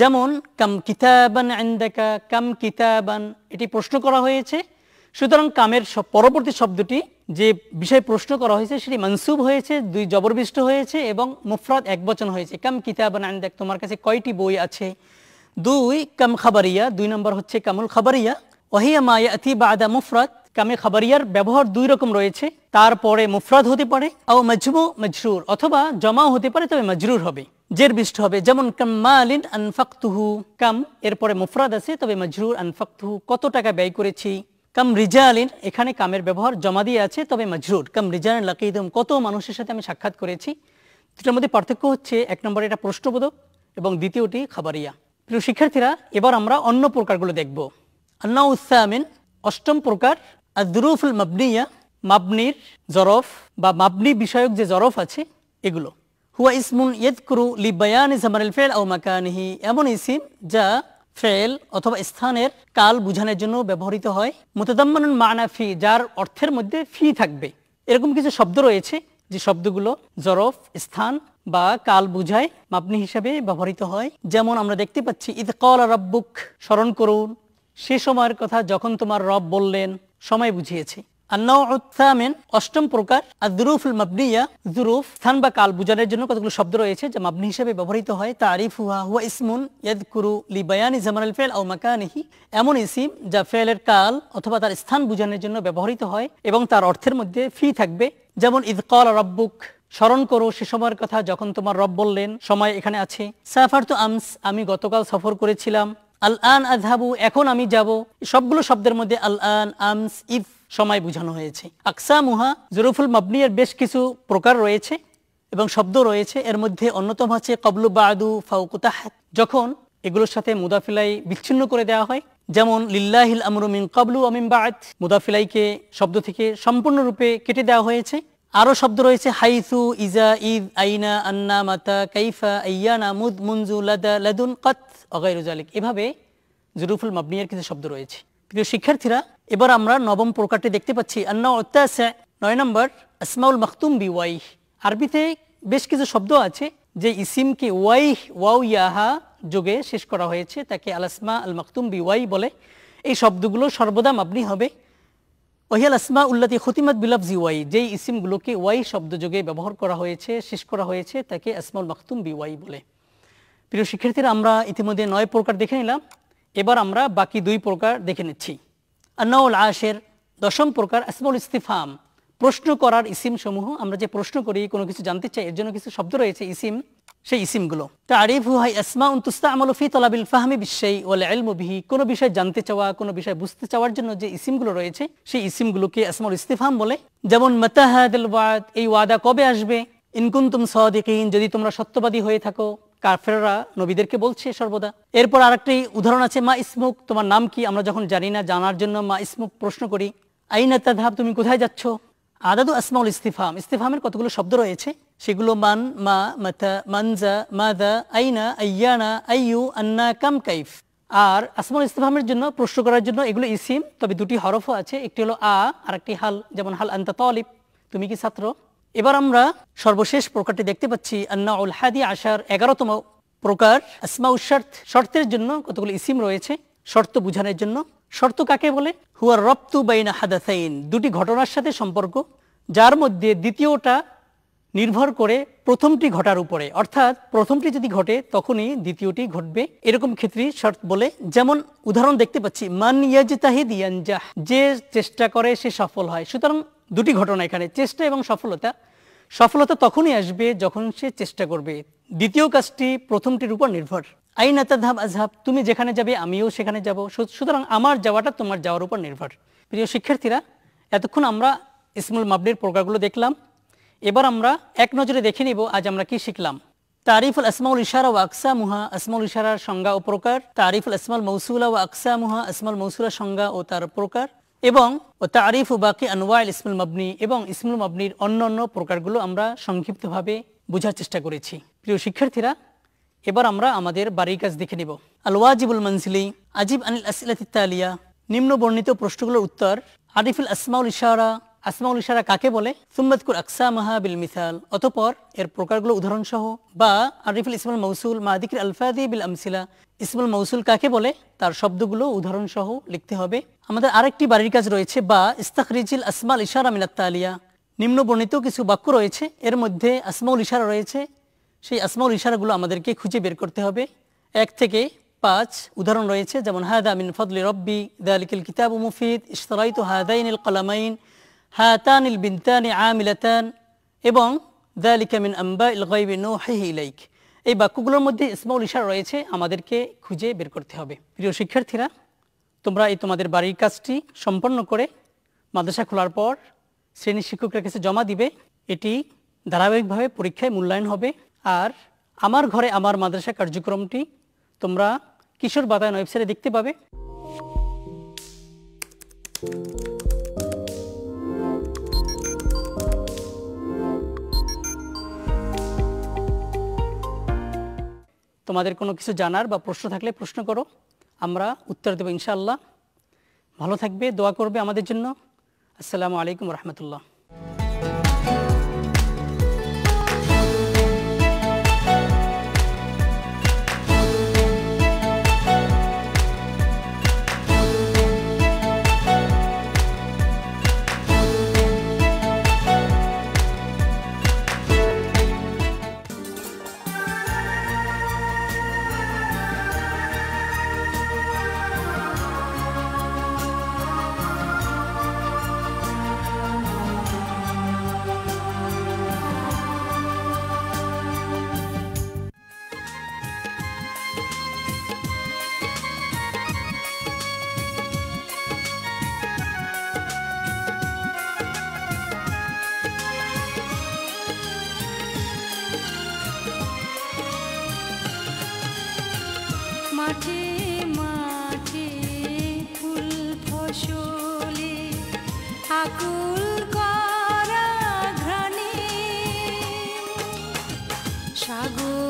যেমন কাম কিতাবান আন্দাকা কাম কিতাবান এটি প্রশ্ন করা হয়েছে সুতরাং কামের পরবর্তী শব্দটি যে বিষয়ে প্রশ্ন করা হয়েছে সেটি মনসুব হয়েছে দুই জবরবিষ্ট হয়েছে এবং মুফরাদ বচন হয়েছে কাম কিতাব আন দেখ তোমার কাছে কয়টি বই আছে দুই কাম খাবারিয়া দুই নম্বর হচ্ছে কামুল খাবারিয়া ওহিয়া মায়া আতি বাদা মুফরাদ কামে খাবারিয়ার ব্যবহার দুই রকম রয়েছে তারপরে মুফরাদ হতে পারে আও মজমু মজরুর অথবা জমাও হতে পারে তবে মজরুর হবে জের বিষ্ট হবে যেমন কাম্মালিন আনফাক্তুহু কাম এরপরে মুফরাদ আছে তবে মজরুর আনফাক্তুহু কত টাকা ব্যয় করেছি কাম আলিন এখানে কামের ব্যবহার জমা দিয়ে আছে তবে মজরুর কাম রিজালিন লাকিদুম কত মানুষের সাথে আমি সাক্ষাৎ করেছি দুটার মধ্যে পার্থক্য হচ্ছে এক নম্বরে এটা প্রশ্নবোধক এবং দ্বিতীয়টি খাবারিয়া প্রিয় শিক্ষার্থীরা এবার আমরা অন্য প্রকারগুলো দেখব আন্না উসামিন অষ্টম প্রকার আদরুফুল মাবনিয়া মাবনির জরফ বা মাবনি বিষয়ক যে জরফ আছে এগুলো হুয়া ইয়েদ করু লিবায়ান ইসামানিল ফেল ও মাকানহি এমন ইসিম যা ফেল অথবা স্থানের কাল বুঝানোর জন্য ব্যবহৃত হয় মোতাদাম্মানুন মানা ফি যার অর্থের মধ্যে ফি থাকবে এরকম কিছু শব্দ রয়েছে যে শব্দগুলো জরফ স্থান বা কাল বুঝায় মাপনি হিসাবে ব্যবহৃত হয় যেমন আমরা দেখতে পাচ্ছি ইদ কল রব্বুক স্মরণ করুন সে সময়ের কথা যখন তোমার রব বললেন সময় বুঝিয়েছে আন্নাউত্থামিন অষ্টম প্রকার আর মাবনিয়া জুরুফ স্থান বা কাল বোঝানোর জন্য কতগুলো শব্দ রয়েছে যা মাবনি হিসেবে ব্যবহৃত হয় তারিফ হুয়া হুয়া ইসমুন কুরু লি বায়ানি জামাল ফেল আও মাকানিহি এমন ইসিম যা ফেলের কাল অথবা তার স্থান বুঝানোর জন্য ব্যবহৃত হয় এবং তার অর্থের মধ্যে ফি থাকবে যেমন ইদকল রব্বুক স্মরণ করো সে সময়ের কথা যখন তোমার রব বললেন সময় এখানে আছে সাফার তো আমস আমি গতকাল সফর করেছিলাম আল আন আধাবু এখন আমি যাব সবগুলো শব্দের মধ্যে আল আন আমস ইফ সময় বোঝানো হয়েছে আকসা মুহা জরুফুল মবনিয়ার বেশ কিছু প্রকার রয়েছে এবং শব্দ রয়েছে এর মধ্যে অন্যতম আছে কবলু বাদু ফাউকুতাহাত যখন এগুলোর সাথে মুদাফিলাই বিচ্ছিন্ন করে দেওয়া হয় যেমন লিল্লাহিল আমরু মিন কবলু অমিম বাদ মুদাফিলাইকে শব্দ থেকে সম্পূর্ণরূপে কেটে দেওয়া হয়েছে আরও শব্দ রয়েছে হাইসু ইজা ইদ আইনা আন্না মাতা কাইফা আইয়ানা মুদ মুনজু লাদা লাদুন কত অগাইরুজালিক এভাবে জরুফুল মাবনিয়ার কিছু শব্দ রয়েছে প্রিয় শিক্ষার্থীরা এবার আমরা নবম প্রকারটি দেখতে পাচ্ছি নয় নম্বর আসমাউল মাখতুম বি ওয়াই আরবিতে বেশ কিছু শব্দ আছে যে ইসিমকে ওয়াই ওয়াউ ইয়াহা যোগে শেষ করা হয়েছে তাকে Asma al Maktoum B Y বলে এই শব্দগুলো সর্বদা মাবনি হবে ওহিয়াল আসমা উল্লাতি খতিমাত বিলাব জি ওয়াই যেই ইসিমগুলোকে ওয়াই শব্দযোগে ব্যবহার করা হয়েছে শেষ করা হয়েছে তাকে আসমাউল মাকতুম বি ওয়াই বলে প্রিয় শিক্ষার্থীরা আমরা ইতিমধ্যে নয় প্রকার দেখে নিলাম এবার আমরা বাকি দুই প্রকার দেখে নিচ্ছি আন্নাউল আশের দশম প্রকার আসমল ইস্তিফাম প্রশ্ন করার ইসিম সমূহ আমরা যে প্রশ্ন করি কোনো কিছু জানতে চাই এর জন্য কিছু শব্দ রয়েছে ইসিম সেই ইসিমগুলো তারিফু হাই আসমা তুস্তা আমল ফি তলাবিল ফাহমি বিশ্বই ওয়াল আল বিহি কোনো বিষয় জানতে চাওয়া কোনো বিষয় বুঝতে চাওয়ার জন্য যে ইসিমগুলো রয়েছে সেই ইসিমগুলোকে আসমল ইস্তিফাম বলে যেমন মতাহাদ এই ওয়াদা কবে আসবে ইনকুন্তুম সদিকিন যদি তোমরা সত্যবাদী হয়ে থাকো কাফেররা নবীদেরকে বলছে সর্বদা এরপর আরেকটি উদাহরণ আছে মা ইসমুক তোমার নাম কি আমরা যখন জানি না জানার জন্য মা ইসমুক প্রশ্ন করি আইনা তাধাব তুমি কোথায় যাচ্ছ আদাদু আসমাউল ইস্তিফাম ইস্তিফামের কতগুলো শব্দ রয়েছে সেগুলো মান মা মাথা মানজা মাদা আইনা আইয়ানা আইয়ু আন্না কাম কাইফ আর আসমাউল ইস্তিফামের জন্য প্রশ্ন করার জন্য এগুলো ইসিম তবে দুটি হরফও আছে একটি হলো আ আর একটি হাল যেমন হাল আন্তা তলিফ তুমি কি ছাত্র এবার আমরা সর্বশেষ প্রকারটি দেখতে পাচ্ছি আন্না উল হাদি আসার এগারোতম প্রকার আসমা উশার্থ শর্তের জন্য কতগুলো ইসিম রয়েছে শর্ত বুঝানোর জন্য শর্ত কাকে বলে হুয়ার রপ্তু বাইনা হাদাসাইন দুটি ঘটনার সাথে সম্পর্ক যার মধ্যে দ্বিতীয়টা নির্ভর করে প্রথমটি ঘটার উপরে অর্থাৎ প্রথমটি যদি ঘটে তখনই দ্বিতীয়টি ঘটবে এরকম ক্ষেত্রে শর্ত বলে যেমন উদাহরণ দেখতে পাচ্ছি মান ইয়াজতাহিদ ইয়ানজাহ যে চেষ্টা করে সে সফল হয় সুতরাং দুটি ঘটনা এখানে চেষ্টা এবং সফলতা সফলতা তখনই আসবে যখন সে চেষ্টা করবে দ্বিতীয় কাজটি প্রথমটির উপর নির্ভর আইন আতাধাব আজহাব তুমি যেখানে যাবে আমিও সেখানে যাব সুতরাং আমার যাওয়াটা তোমার যাওয়ার উপর নির্ভর প্রিয় শিক্ষার্থীরা এতক্ষণ আমরা ইসমুল মাবনির প্রকারগুলো দেখলাম এবার আমরা এক নজরে দেখে নিব আজ আমরা কি শিখলাম তারিফুল আসমাউল ইশারা ও আকসা মুহা আসমাউল ইশারার সংজ্ঞা ও প্রকার তারিফুল আসমাল মৌসুলা ও আকসা মুহা আসমাল মৌসুলা সংজ্ঞা ও তার প্রকার এবং ও তারিফ ও বাকি আনোয়াইল ইসমুল মবনি এবং ইসমুল মবনির অন্য অন্য প্রকারগুলো আমরা সংক্ষিপ্তভাবে বোঝার চেষ্টা করেছি প্রিয় শিক্ষার্থীরা এবার আমরা আমাদের বাড়ির কাজ দেখে নিব আল ওয়াজিবুল মনসিলি আজিব আনিল আসিলাতিত্তা আলিয়া নিম্ন বর্ণিত প্রশ্নগুলোর উত্তর আরিফুল আসমাউল ইশারা আসমাউল ইশারা কাকে বলে সুম্মাতকুর আকসা মাহাবিল মিসাল অতপর এর প্রকারগুলো উদাহরণসহ বা আরিফুল ইসমুল মৌসুল মাহাদিকির আলফাদি বিল আমসিলা ইসমুল মৌসুল কাকে বলে তার শব্দগুলো উদাহরণসহ লিখতে হবে আমাদের আরেকটি বাড়ির কাজ রয়েছে বা ইস্তাকরিজিল আসমাল ইশারা মিনাত্তা আলিয়া নিম্ন বর্ণিত কিছু বাক্য রয়েছে এর মধ্যে আসমাউল ইশারা রয়েছে সেই আসমাউল ইশারাগুলো আমাদেরকে খুঁজে বের করতে হবে এক থেকে পাঁচ উদাহরণ রয়েছে যেমন হায়দা মিন ফদলি রব্বি দয়ালিকিল কিতাব মুফিদ ইশতরাইতু হাদাইন কালামাইন হাতান ইল বিনতানি আমিলাতান এবং দালিকামিন আম্বা ইল গাইবি নুহিহি ইলাইক এই বাক্যগুলোর মধ্যে ইসমাউল ইশার রয়েছে আমাদেরকে খুঁজে বের করতে হবে প্রিয় শিক্ষার্থীরা তোমরা এই তোমাদের বাড়ির কাজটি সম্পন্ন করে মাদ্রাসা খোলার পর শ্রেণী শিক্ষকের কাছে জমা দিবে এটি ধারাবাহিকভাবে পরীক্ষায় মূল্যায়ন হবে আর আমার ঘরে আমার মাদ্রাসা কার্যক্রমটি তোমরা কিশোর বাতায়ন ওয়েবসাইটে দেখতে পাবে তোমাদের কোনো কিছু জানার বা প্রশ্ন থাকলে প্রশ্ন করো আমরা উত্তর দেবো ইনশাআল্লাহ ভালো থাকবে দোয়া করবে আমাদের জন্য আসসালামু আলাইকুম রহমতুল্লাহ I'm lagu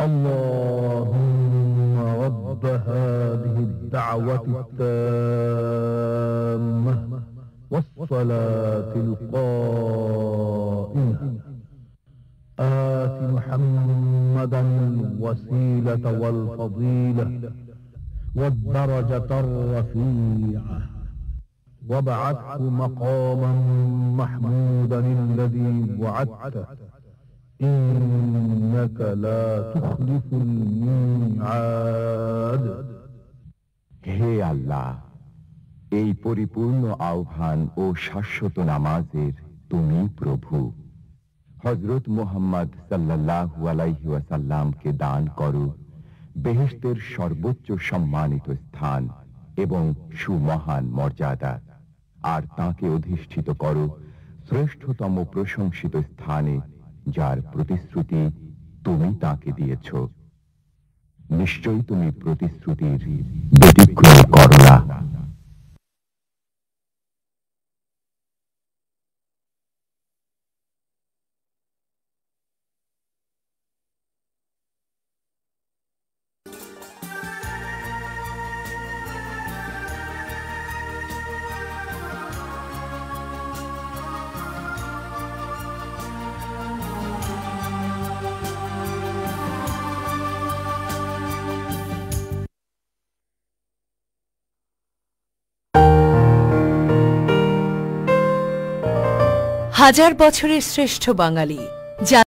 اللهم رب هذه الدعوة التامة والصلاة القائمة آت محمدا الوسيلة والفضيلة والدرجة الرفيعة وابعثه مقاما محمودا الذي وعدته إنك لا تخلف الميعاد হে আল্লাহ এই পরিপূর্ণ আহ্বান ও শাশ্বত নামাজের তুমি প্রভু হজরত মোহাম্মদ সাল্লাহু আলাইহি ওয়াসাল্লামকে দান করো বেহেস্তের সর্বোচ্চ সম্মানিত স্থান এবং সুমহান মর্যাদা আর তাকে অধিষ্ঠিত করো শ্রেষ্ঠতম প্রশংসিত স্থানে যার প্রতিশ্রুতি তুমি তাকে দিয়েছ নিশ্চয়ই তুমি প্রতিশ্রুতির ব্যতিক্রম না হাজার বছরের শ্রেষ্ঠ বাঙালি